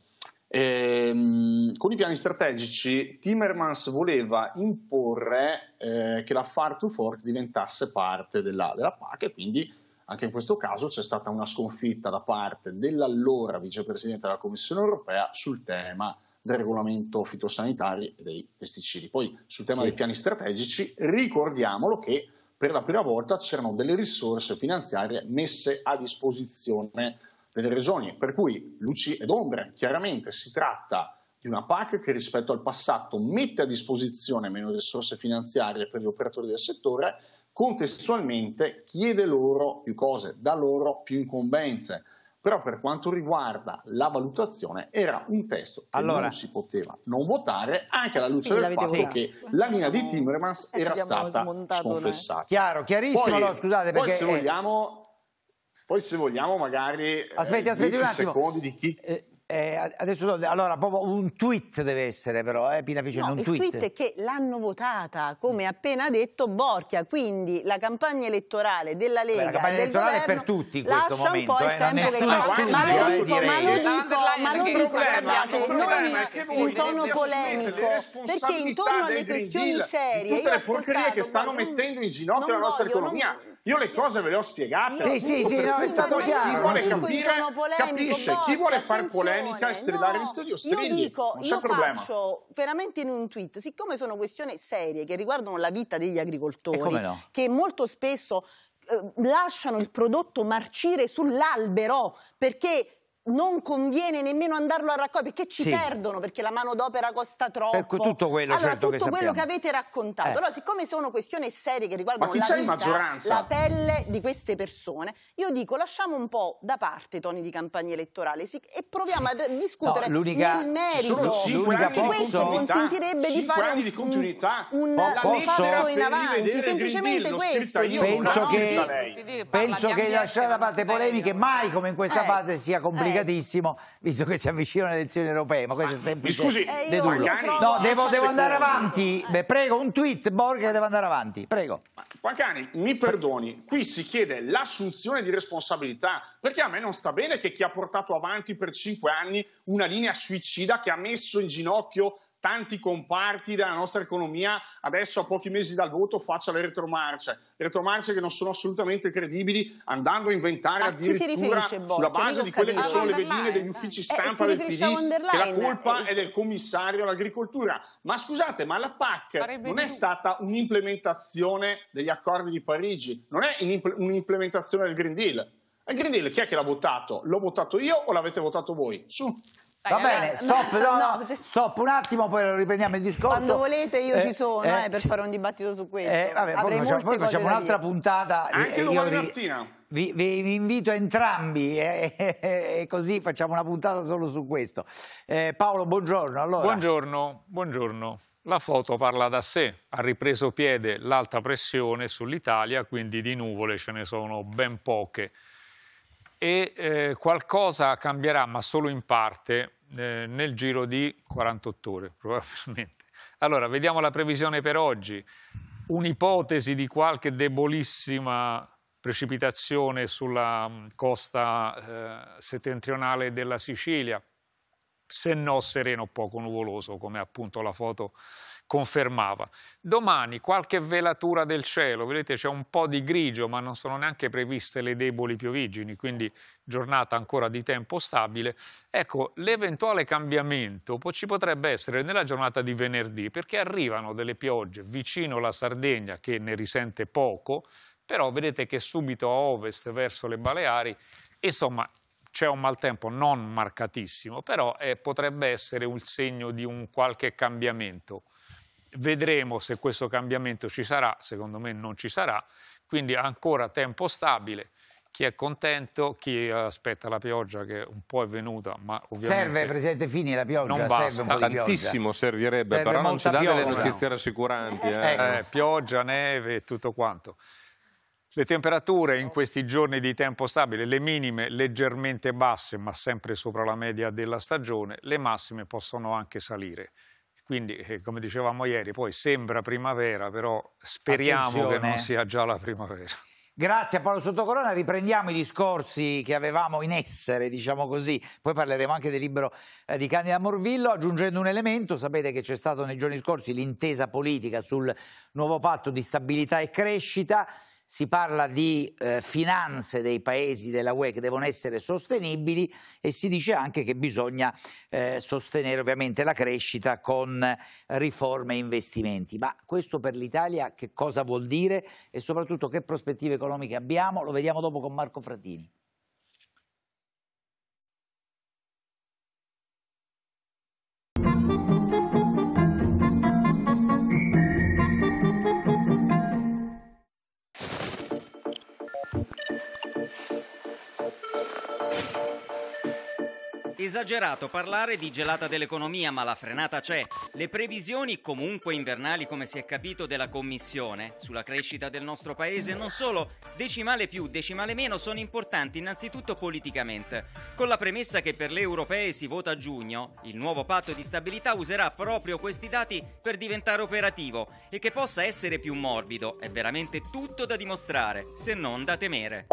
Ehm, con i piani strategici Timmermans voleva imporre eh, che la Farm to Fork diventasse parte della, della PAC e quindi anche in questo caso c'è stata una sconfitta da parte dell'allora vicepresidente della Commissione europea sul tema del regolamento fitosanitario e dei pesticidi. Poi sul tema sì. dei piani strategici ricordiamolo che per la prima volta c'erano delle risorse finanziarie messe a disposizione delle regioni, per cui luci ed ombre, chiaramente si tratta di una PAC che rispetto al passato mette a disposizione meno risorse finanziarie per gli operatori del settore, contestualmente chiede loro più cose, da loro più incombenze. Però per quanto riguarda la valutazione era un testo che allora, non si poteva non votare anche alla luce del fatto io. che la linea di eh, Timmermans era stata sconfessata. Chiaro, chiarissimo, poi, no, scusate, poi se vogliamo poi se vogliamo magari... Aspetti, eh, aspetti un secondi di chi... Eh, eh, adesso allora proprio un tweet deve essere però, eh, Pina Piccioni, no, un tweet. Il tweet è che l'hanno votata, come mm. appena detto Borchia, quindi la campagna elettorale della Lega Beh, La campagna elettorale è per tutti in questo momento, eh, non è solo esclusiva, ma, ma lo dico, ma lo dico, ma lo dico, guardate, non in tono polemico, perché intorno alle questioni serie tutte le porcherie che stanno mettendo in ginocchio la nostra economia. Io le cose ve le ho spiegate. Sì, sì, sì, è stato chiaro. Chi vuole capire, capisce. Chi vuole far polemica polemica e strillare no, in studio. Strilli, io dico, non c'è io problema. faccio veramente in un tweet, siccome sono questioni serie che riguardano la vita degli agricoltori, no? che molto spesso eh, lasciano il prodotto marcire sull'albero perché non conviene nemmeno andarlo a raccogliere perché ci sì. perdono perché la manodopera costa troppo ecco tutto quello, allora, certo tutto che, quello che, avete raccontato eh. allora siccome sono questioni serie che riguardano la, vita, la pelle di queste persone io dico lasciamo un po' da parte i toni di campagna elettorale sì, e proviamo sì. a discutere no, nel merito l'unica questo consentirebbe di fare un, di continuità. un, un posso, passo in avanti semplicemente questo penso che, penso che lasciare da parte polemiche mai come in questa eh. fase sia complicato complicatissimo, visto che si avvicinano le elezioni europee, ma questo ah, è semplice. Mi scusi, eh, magari... No, devo, devo andare avanti. Beh, prego, un tweet, Borghi, devo andare avanti. Prego. Pancani, mi perdoni, qui si chiede l'assunzione di responsabilità, perché a me non sta bene che chi ha portato avanti per cinque anni una linea suicida che ha messo in ginocchio tanti comparti della nostra economia adesso a pochi mesi dal voto faccia le retromarce, le retromarce che non sono assolutamente credibili andando a inventare a addirittura sulla base di quelle che sono le belline degli uffici eh, stampa eh, del PD che la colpa eh. è del commissario all'agricoltura. Ma scusate, ma la PAC Farebbe non è stata un'implementazione degli accordi di Parigi, non è un'implementazione del Green Deal. Il Green Deal chi è che l'ha votato? L'ho votato io o l'avete votato voi? Su. Dai, Va bene, stop, no, no, stop, un attimo, poi riprendiamo il discorso. Quando volete io eh, ci sono eh, eh, per fare un dibattito su questo. Eh, vabbè, poi facciamo, poi facciamo un'altra puntata. Anche domani mattina. Vi, vi, vi, invito entrambi eh, eh, e così facciamo una puntata solo su questo. Paolo, buongiorno. Allora. Buongiorno, buongiorno. La foto parla da sé, ha ripreso piede l'alta pressione sull'Italia, quindi di nuvole ce ne sono ben poche e eh, qualcosa cambierà, ma solo in parte, eh, nel giro di 48 ore probabilmente. Allora, vediamo la previsione per oggi. Un'ipotesi di qualche debolissima precipitazione sulla mm, costa eh, settentrionale della Sicilia, se no sereno poco nuvoloso, come appunto la foto confermava. Domani qualche velatura del cielo, vedete c'è un po' di grigio ma non sono neanche previste le deboli piovigini, quindi giornata ancora di tempo stabile. Ecco, l'eventuale cambiamento ci potrebbe essere nella giornata di venerdì perché arrivano delle piogge vicino la Sardegna che ne risente poco, però vedete che subito a ovest verso le Baleari, insomma c'è un maltempo non marcatissimo, però eh, potrebbe essere un segno di un qualche cambiamento. Vedremo se questo cambiamento ci sarà, secondo me non ci sarà, quindi ancora tempo stabile. Chi è contento, chi aspetta la pioggia che un po' è venuta, ma ovviamente... Serve, Presidente Fini, la pioggia? Non basta. Serve un po' di pioggia. Tantissimo servirebbe, serve però non ci dà delle notizie rassicuranti. Eh. Ecco. Eh, pioggia, neve e tutto quanto. Le temperature in questi giorni di tempo stabile, le minime leggermente basse, ma sempre sopra la media della stagione, le massime possono anche salire. Quindi, eh, come dicevamo ieri, poi sembra primavera, però speriamo Attenzione. che non sia già la primavera. Grazie a Paolo Sottocorona, riprendiamo i discorsi che avevamo in essere, diciamo così, poi parleremo anche del libro eh, di Candida Morvillo, aggiungendo un elemento, sapete che c'è stato nei giorni scorsi l'intesa politica sul nuovo patto di stabilità e crescita, si parla di eh, finanze dei paesi della UE che devono essere sostenibili e si dice anche che bisogna eh, sostenere ovviamente la crescita con riforme e investimenti. Ma questo per l'Italia che cosa vuol dire e soprattutto che prospettive economiche abbiamo? Lo vediamo dopo con Marco Fratini. Esagerato parlare di gelata dell'economia, ma la frenata c'è. Le previsioni, comunque invernali come si è capito, della Commissione sulla crescita del nostro paese, non solo decimale più, decimale meno, sono importanti innanzitutto politicamente. Con la premessa che per le europee si vota a giugno, il nuovo patto di stabilità userà proprio questi dati per diventare operativo e che possa essere più morbido, è veramente tutto da dimostrare, se non da temere.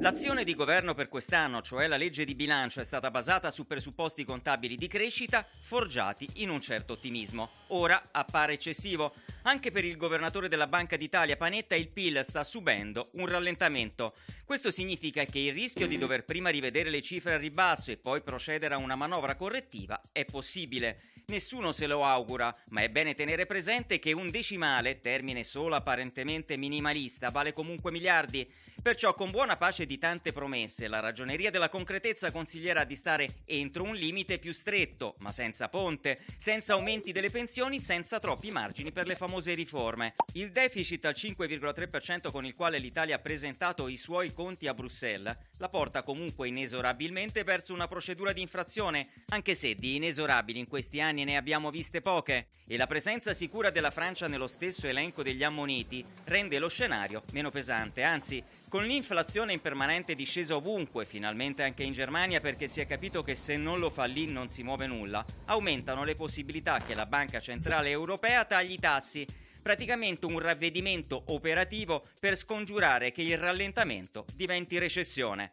L'azione di governo per quest'anno, cioè la legge di bilancio, è stata basata su presupposti contabili di crescita forgiati in un certo ottimismo. Ora appare eccessivo. Anche per il governatore della Banca d'Italia Panetta il PIL sta subendo un rallentamento. Questo significa che il rischio di dover prima rivedere le cifre a ribasso e poi procedere a una manovra correttiva è possibile. Nessuno se lo augura, ma è bene tenere presente che un decimale, termine solo apparentemente minimalista, vale comunque miliardi. Perciò con buona pace di tante promesse, la ragioneria della concretezza consiglierà di stare entro un limite più stretto, ma senza ponte, senza aumenti delle pensioni, senza troppi margini per le famose famose riforme. Il deficit al 5,3% con il quale l'Italia ha presentato i suoi conti a Bruxelles la porta comunque inesorabilmente verso una procedura di infrazione, anche se di inesorabili in questi anni ne abbiamo viste poche, e la presenza sicura della Francia nello stesso elenco degli ammoniti rende lo scenario meno pesante, anzi, con l'inflazione in permanente discesa ovunque, finalmente anche in Germania perché si è capito che se non lo fa lì non si muove nulla, aumentano le possibilità che la Banca Centrale Europea tagli i tassi praticamente un ravvedimento operativo per scongiurare che il rallentamento diventi recessione.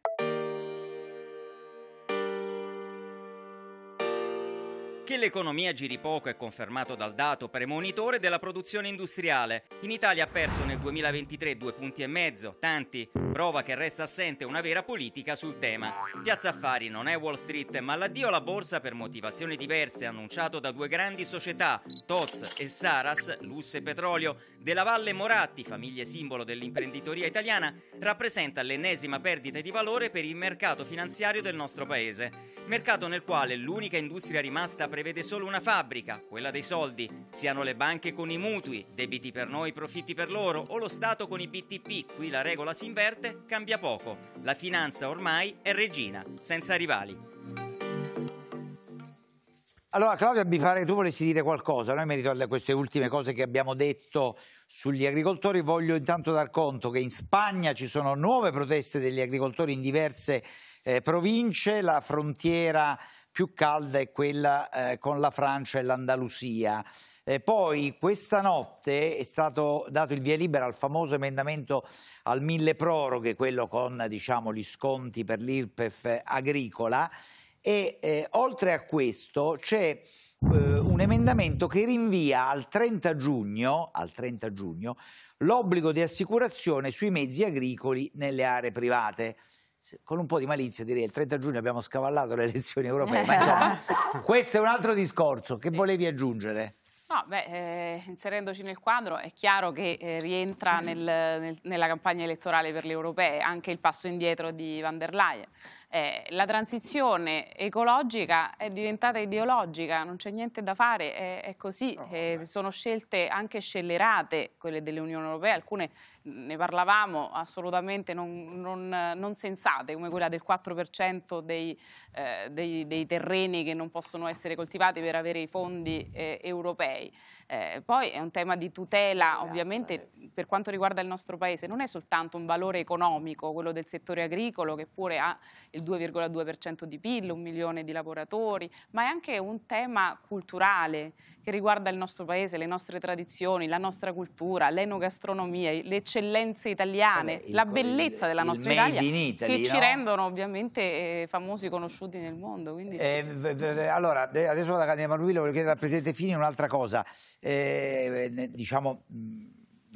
Che l'economia giri poco è confermato dal dato premonitore della produzione industriale. In Italia ha perso nel 2023 due punti e mezzo, tanti, prova che resta assente una vera politica sul tema. Piazza Affari non è Wall Street, ma l'addio alla borsa per motivazioni diverse annunciato da due grandi società, Toz e Saras, Lusse Petrolio, della Valle Moratti, famiglie simbolo dell'imprenditoria italiana, rappresenta l'ennesima perdita di valore per il mercato finanziario del nostro paese. Mercato nel quale l'unica industria rimasta per prevede solo una fabbrica, quella dei soldi, siano le banche con i mutui, debiti per noi, profitti per loro, o lo Stato con i BTP, qui la regola si inverte, cambia poco. La finanza ormai è regina, senza rivali. Allora Claudia, mi pare che tu volessi dire qualcosa, noi in merito a queste ultime cose che abbiamo detto sugli agricoltori voglio intanto dar conto che in Spagna ci sono nuove proteste degli agricoltori in diverse eh, province, la frontiera più calda è quella eh, con la Francia e l'Andalusia. Eh, poi questa notte è stato dato il via libera al famoso emendamento al mille proroghe, quello con diciamo, gli sconti per l'IRPEF agricola e eh, oltre a questo c'è eh, un emendamento che rinvia al 30 giugno, giugno l'obbligo di assicurazione sui mezzi agricoli nelle aree private con un po' di malizia direi il 30 giugno abbiamo scavallato le elezioni europee, ma insomma, questo è un altro discorso, che sì. volevi aggiungere? No, beh, eh, inserendoci nel quadro è chiaro che eh, rientra nel, nel, nella campagna elettorale per le europee anche il passo indietro di van der Leyen eh, la transizione ecologica è diventata ideologica, non c'è niente da fare, è, è così, oh, eh, certo. sono scelte anche scellerate quelle dell'Unione Europea, alcune ne parlavamo assolutamente non, non, non sensate, come quella del 4% dei, eh, dei, dei, terreni che non possono essere coltivati per avere i fondi eh, europei. Eh, poi è un tema di tutela esatto, ovviamente eh. per quanto riguarda il nostro Paese, non è soltanto un valore economico quello del settore agricolo che pure ha il 2,2% di PIL, un milione di lavoratori, ma è anche un tema culturale che riguarda il nostro paese, le nostre tradizioni, la nostra cultura, l'enogastronomia, le eccellenze italiane, Vabbè, la bellezza della nostra Italia, Italy, che no? ci rendono ovviamente eh, famosi, conosciuti nel mondo. Quindi... Eh, allora, adesso vado da Candida Manuillo, voglio chiedere al Presidente Fini un'altra cosa, eh, diciamo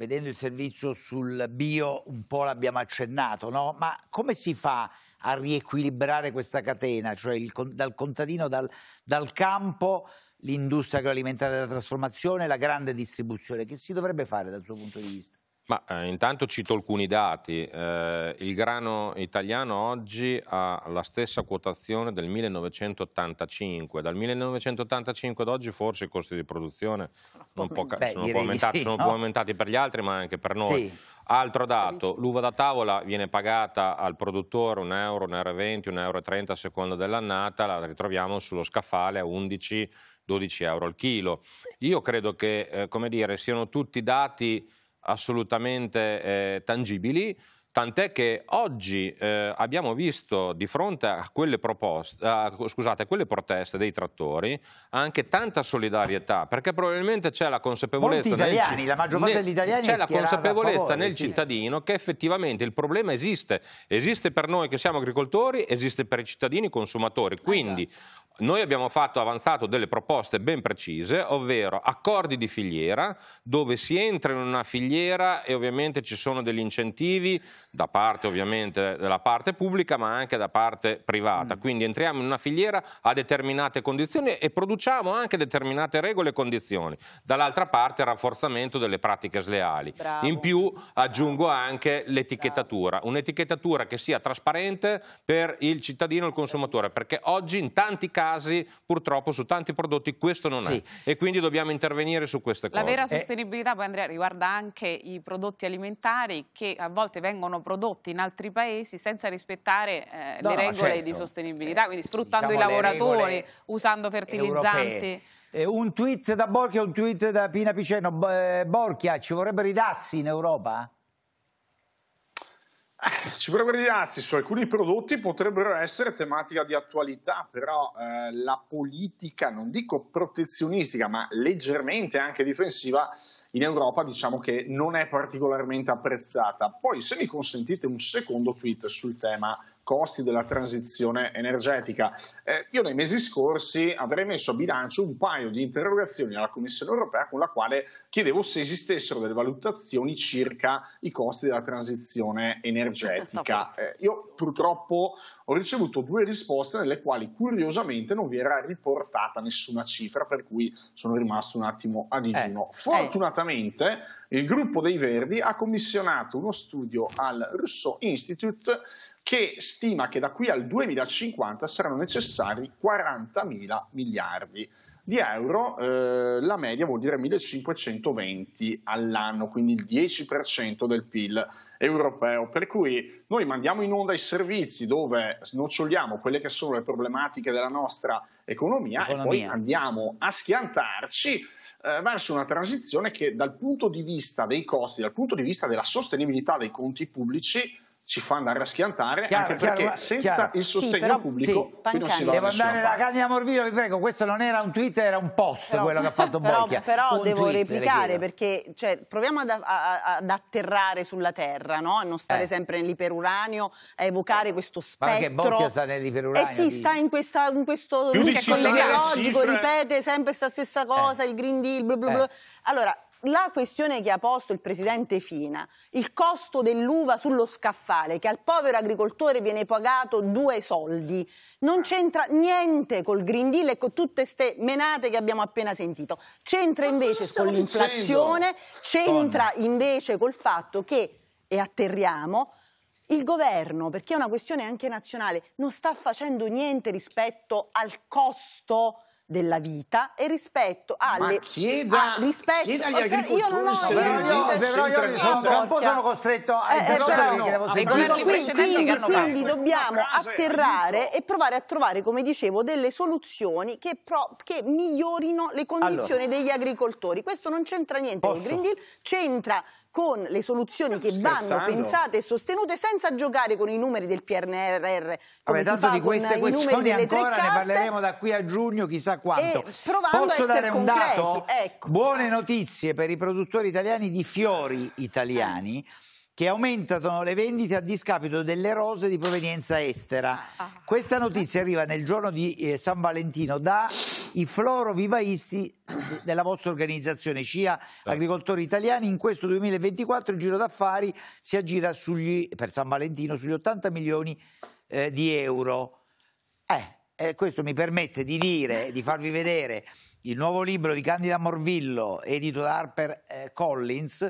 vedendo il servizio sul bio un po' l'abbiamo accennato, no? ma come si fa a riequilibrare questa catena, cioè il, dal contadino, dal, dal campo, l'industria agroalimentare della trasformazione, la grande distribuzione, che si dovrebbe fare dal suo punto di vista? Ma eh, intanto cito alcuni dati. Eh, il grano italiano oggi ha la stessa quotazione del 1985. Dal 1985 ad oggi forse i costi di produzione non può, Beh, sono, un po aumentati, sì, sono no? un aumentati per gli altri ma anche per noi. Sì. Altro dato, l'uva da tavola viene pagata al produttore 1 euro, 1,20 euro, 1,30 euro a seconda dell'annata, la ritroviamo sullo scaffale a 11 12 euro al chilo. Io credo che eh, come dire, siano tutti dati assolutamente eh, tangibili Tant'è che oggi eh, abbiamo visto di fronte a quelle, proposte, a, scusate, a quelle proteste dei trattori anche tanta solidarietà, perché probabilmente c'è la consapevolezza, italiani, nel, la maggior parte degli italiani c'è la consapevolezza favore, nel sì. cittadino che effettivamente il problema esiste. Esiste per noi che siamo agricoltori, esiste per i cittadini consumatori. Eh, Quindi esatto. noi abbiamo fatto avanzato delle proposte ben precise, ovvero accordi di filiera dove si entra in una filiera e ovviamente ci sono degli incentivi da parte ovviamente della parte pubblica ma anche da parte privata. Mm. Quindi entriamo in una filiera a determinate condizioni e produciamo anche determinate regole e condizioni. Dall'altra parte il rafforzamento delle pratiche sleali. Bravo. In più aggiungo anche l'etichettatura, un'etichettatura che sia trasparente per il cittadino e il consumatore, perché oggi in tanti casi purtroppo su tanti prodotti questo non sì. è e quindi dobbiamo intervenire su queste La cose. La vera eh. sostenibilità poi Andrea riguarda anche i prodotti alimentari che a volte vengono prodotti in altri paesi senza rispettare eh, no, le regole certo. di sostenibilità, quindi sfruttando diciamo i lavoratori, usando fertilizzanti. Eh, un tweet da Borchia, un tweet da Pina Piceno. Eh, Borchia, ci vorrebbero i dazi in Europa? Ci vorrebbero gli dazi su alcuni prodotti, potrebbero essere tematica di attualità, però eh, la politica, non dico protezionistica, ma leggermente anche difensiva in Europa diciamo che non è particolarmente apprezzata. Poi se mi consentite un secondo tweet sul tema costi della transizione energetica. Eh, io nei mesi scorsi avrei messo a bilancio un paio di interrogazioni alla Commissione europea con la quale chiedevo se esistessero delle valutazioni circa i costi della transizione energetica. Eh, io purtroppo ho ricevuto due risposte nelle quali curiosamente non vi era riportata nessuna cifra, per cui sono rimasto un attimo a digiuno. Eh, eh. Fortunatamente il gruppo dei Verdi ha commissionato uno studio al Rousseau Institute che stima che da qui al 2050 saranno necessari 40 mila miliardi di euro, eh, la media vuol dire 1520 all'anno, quindi il 10% del PIL europeo. Per cui noi mandiamo in onda i servizi dove snoccioliamo quelle che sono le problematiche della nostra economia, economia. e poi andiamo a schiantarci eh, verso una transizione che dal punto di vista dei costi, dal punto di vista della sostenibilità dei conti pubblici, ci fa andare a schiantare chiaro, anche chiaro, perché senza chiaro. il sostegno sì, però, pubblico sì, non si va devo andare da Cagna Morvino vi prego questo non era un tweet era un post però, quello che ha fatto però, Bocchia però un devo tweet, replicare perché cioè, proviamo ad, ad, atterrare sulla terra no? a non stare eh. sempre nell'iperuranio a evocare questo spettro ma che Bocchia sta nell'iperuranio eh sì di... sta in, questa, in questo loop collegiologico cifre... ripete sempre questa stessa cosa eh. il Green Deal bla bla bla. Eh. allora la questione che ha posto il presidente Fina, il costo dell'uva sullo scaffale, che al povero agricoltore viene pagato due soldi, non c'entra niente col Green Deal e con tutte queste menate che abbiamo appena sentito. C'entra invece con l'inflazione, c'entra invece col fatto che, e atterriamo, il governo, perché è una questione anche nazionale, non sta facendo niente rispetto al costo della vita e rispetto alle... Ma chieda, a, rispetto, chiedagli agli agricoltori io non ho, se però io, però io, sono, un po' sono costretto a... Eh, eh, però, no, devo dico, quindi quindi, quindi dobbiamo atterrare e provare a trovare, come dicevo, delle soluzioni che, pro, che migliorino le condizioni allora, degli agricoltori. Questo non c'entra niente con il Green Deal, c'entra con le soluzioni che Scherzando. vanno pensate e sostenute senza giocare con i numeri del PNRR. Come Vabbè, tanto di queste questioni ancora ne parleremo da qui a giugno, chissà quanto. Posso dare un concreti, dato? Ecco. Buone notizie per i produttori italiani di fiori italiani. Eh che aumentano le vendite a discapito delle rose di provenienza estera. Ah, ah, ah. Questa notizia arriva nel giorno di eh, San Valentino da dai florovivaisti della vostra organizzazione CIA certo. Agricoltori Italiani. In questo 2024 il giro d'affari si aggira sugli, per San Valentino sugli 80 milioni eh, di euro. Eh, eh, questo mi permette di dire, di farvi vedere il nuovo libro di Candida Morvillo, edito da Harper eh, Collins,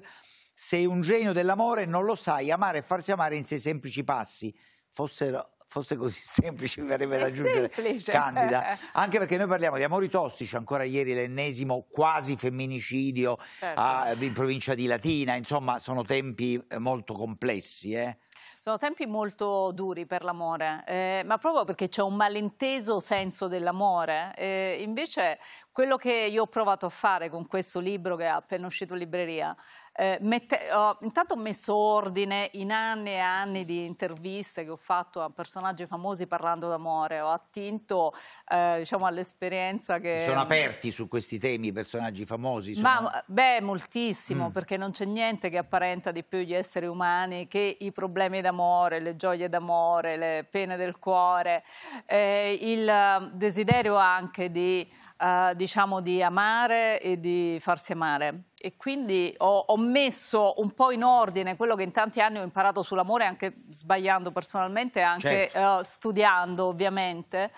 sei un genio dell'amore, non lo sai, amare e farsi amare in sei semplici passi. Fossero fosse così semplice mi verrebbe da aggiungere semplice. Candida anche perché noi parliamo di amori tossici ancora ieri l'ennesimo quasi femminicidio certo. a, ah, in provincia di Latina insomma sono tempi eh, molto complessi eh? Sono tempi molto duri per l'amore, eh, ma proprio perché c'è un malinteso senso dell'amore. Eh, invece quello che io ho provato a fare con questo libro che è appena uscito in libreria, eh, mette, ho intanto ho messo ordine in anni e anni di interviste che ho fatto a personaggi famosi parlando d'amore, ho attinto eh, diciamo, all'esperienza che... Sono aperti su questi temi i personaggi famosi? Sono... Ma, beh, moltissimo, mm. perché non c'è niente che apparenta di più gli esseri umani che i problemi d'amore, le gioie d'amore, le pene del cuore, eh, il eh, desiderio anche di eh, diciamo di amare e di farsi amare. E quindi ho, ho, messo un po' in ordine quello che in tanti anni ho imparato sull'amore, anche sbagliando personalmente, anche certo. eh, studiando ovviamente.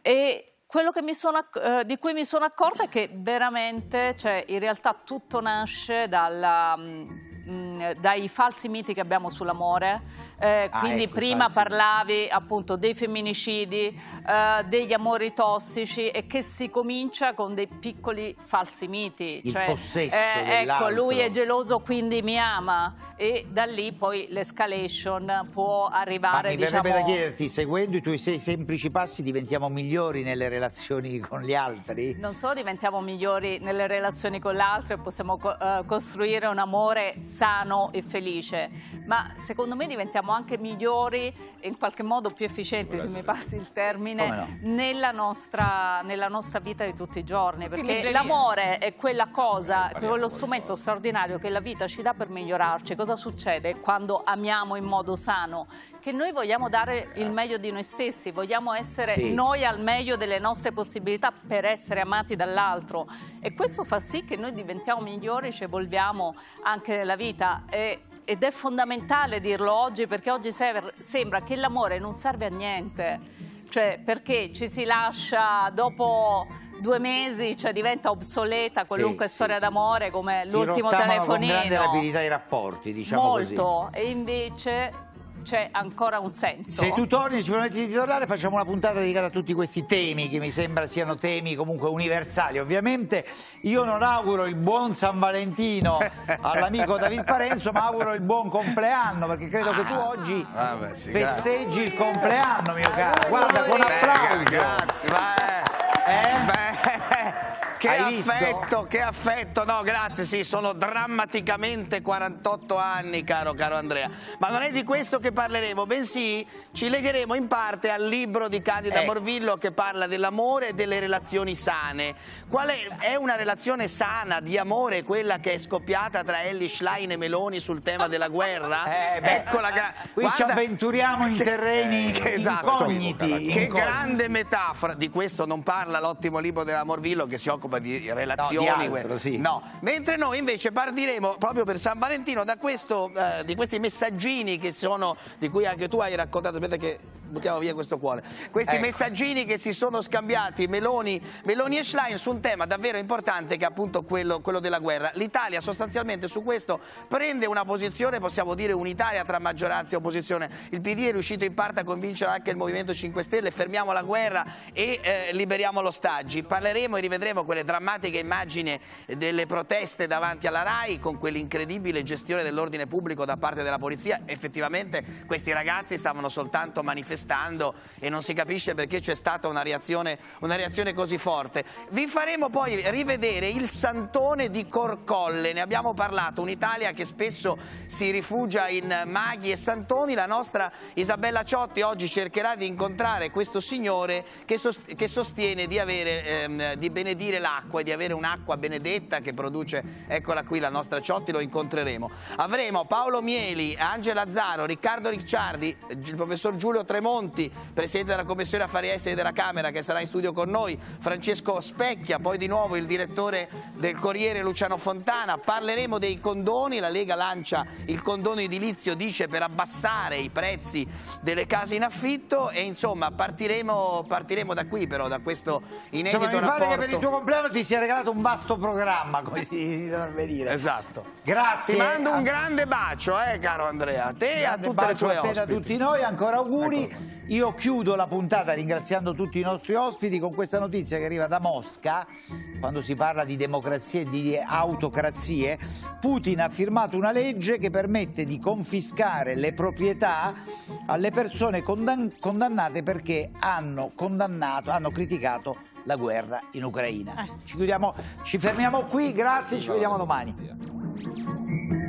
E, quello sono, eh, di cui mi sono accorta è che veramente, cioè, in realtà tutto nasce dalla, mm, Mm, eh, dai falsi miti che abbiamo sull'amore. Eh, ah, quindi ecco, prima falsi. parlavi appunto dei femminicidi, eh, degli amori tossici e che si comincia con dei piccoli falsi miti. Il cioè, possesso eh, Ecco, lui è geloso quindi mi ama e da lì poi l'escalation può arrivare. Ma mi diciamo... verrebbe da diciamo, chiederti, seguendo i tuoi sei semplici passi diventiamo migliori nelle relazioni con gli altri? Non solo diventiamo migliori nelle relazioni con l'altro e possiamo co eh, costruire un amore sano e felice, ma secondo me diventiamo anche migliori e in qualche modo più efficienti, se mi passi il termine, no? nella, nostra, nella, nostra, vita di tutti i giorni, perché l'amore è quella cosa, quello strumento straordinario che la vita ci dà per migliorarci. Cosa succede quando amiamo in modo sano? Che noi vogliamo dare il eh. meglio di noi stessi, vogliamo essere sì. noi al meglio delle nostre possibilità per essere amati dall'altro e questo fa sì che noi diventiamo migliori, ci evolviamo anche nella vita vita e, ed è fondamentale dirlo oggi perché oggi se, sembra che l'amore non serve a niente, cioè perché ci si lascia dopo due mesi cioè, diventa obsoleta qualunque sì, storia sì, d'amore come l'ultimo telefonino. Con grande rapidità i rapporti, diciamo Molto, così. e invece c'è ancora un senso. Se tu torni, ci permetti di tornare, facciamo una puntata dedicata a tutti questi temi che mi sembra siano temi comunque universali. Ovviamente io non auguro il buon San Valentino all'amico David Parenzo, ma auguro il buon compleanno perché credo ah. che tu ah, oggi ah, sì, festeggi grazie. il compleanno, mio caro. Guarda, con applauso. Grazie, vai. Eh, eh? Beh. Che affetto, che affetto. No, grazie, sì, sono drammaticamente 48 anni, caro, caro Andrea. Ma non è di questo che parleremo, bensì ci legheremo in parte al libro di Candida eh. Morvillo che parla dell'amore e delle relazioni sane. Qual è, è una relazione sana di amore quella che è scoppiata tra Ellie Schlein e Meloni sul tema della guerra? Eh, beh, Eccola, gra- qui guarda, ci avventuriamo in terreni eh, che, esatto, incogniti. Che grande metafora, di questo non parla l'ottimo libro della Morvillo che si occupa roba di relazioni. No, di altro, sì. no. mentre noi invece partiremo proprio per San Valentino da questo, eh, di questi messaggini che sono, di cui anche tu hai raccontato, aspetta che buttiamo via questo cuore. Questi ecco. messaggini che si sono scambiati Meloni, Meloni, e Schlein su un tema davvero importante che è appunto quello, quello della guerra. L'Italia sostanzialmente su questo prende una posizione, possiamo dire, unitaria tra maggioranza e opposizione. Il PD è riuscito in parte a convincere anche il Movimento 5 Stelle, fermiamo la guerra e eh, liberiamo l'ostaggi. Parleremo e rivedremo quelle drammatiche immagini delle proteste davanti alla RAI con quell'incredibile gestione dell'ordine pubblico da parte della polizia. Effettivamente questi ragazzi stavano soltanto manifestando protestando e non si capisce perché c'è stata una reazione, una reazione così forte. Vi faremo poi rivedere il santone di Corcolle, ne abbiamo parlato, un'Italia che spesso si rifugia in maghi e santoni, la nostra Isabella Ciotti oggi cercherà di incontrare questo signore che, sost che sostiene di, avere, ehm, di benedire l'acqua e di avere un'acqua benedetta che produce, eccola qui la nostra Ciotti, lo incontreremo. Avremo Paolo Mieli, Angela Zaro, Riccardo Ricciardi, il professor Giulio Tremonti, Monti, presidente della Commissione Affari Esteri della Camera, che sarà in studio con noi, Francesco Specchia, poi di nuovo il direttore del Corriere Luciano Fontana. Parleremo dei condoni, la Lega lancia il condono edilizio, dice, per abbassare i prezzi delle case in affitto e insomma partiremo, partiremo da qui però, da questo inedito insomma, mi rapporto. Mi pare che per il tuo compleanno ti sia regalato un vasto programma, come si dovrebbe dire. Esatto. Grazie. Ti mando un grande bacio, eh, caro Andrea, a te e a tutte le tue ospiti. a tutti noi, ancora auguri. Ecco. Io chiudo la puntata ringraziando tutti i nostri ospiti con questa notizia che arriva da Mosca, quando si parla di democrazie e di autocrazie, Putin ha firmato una legge che permette di confiscare le proprietà alle persone condann condannate perché hanno, hanno criticato la guerra in Ucraina. Ci, chiudiamo, ci fermiamo qui, grazie, ci vediamo domani.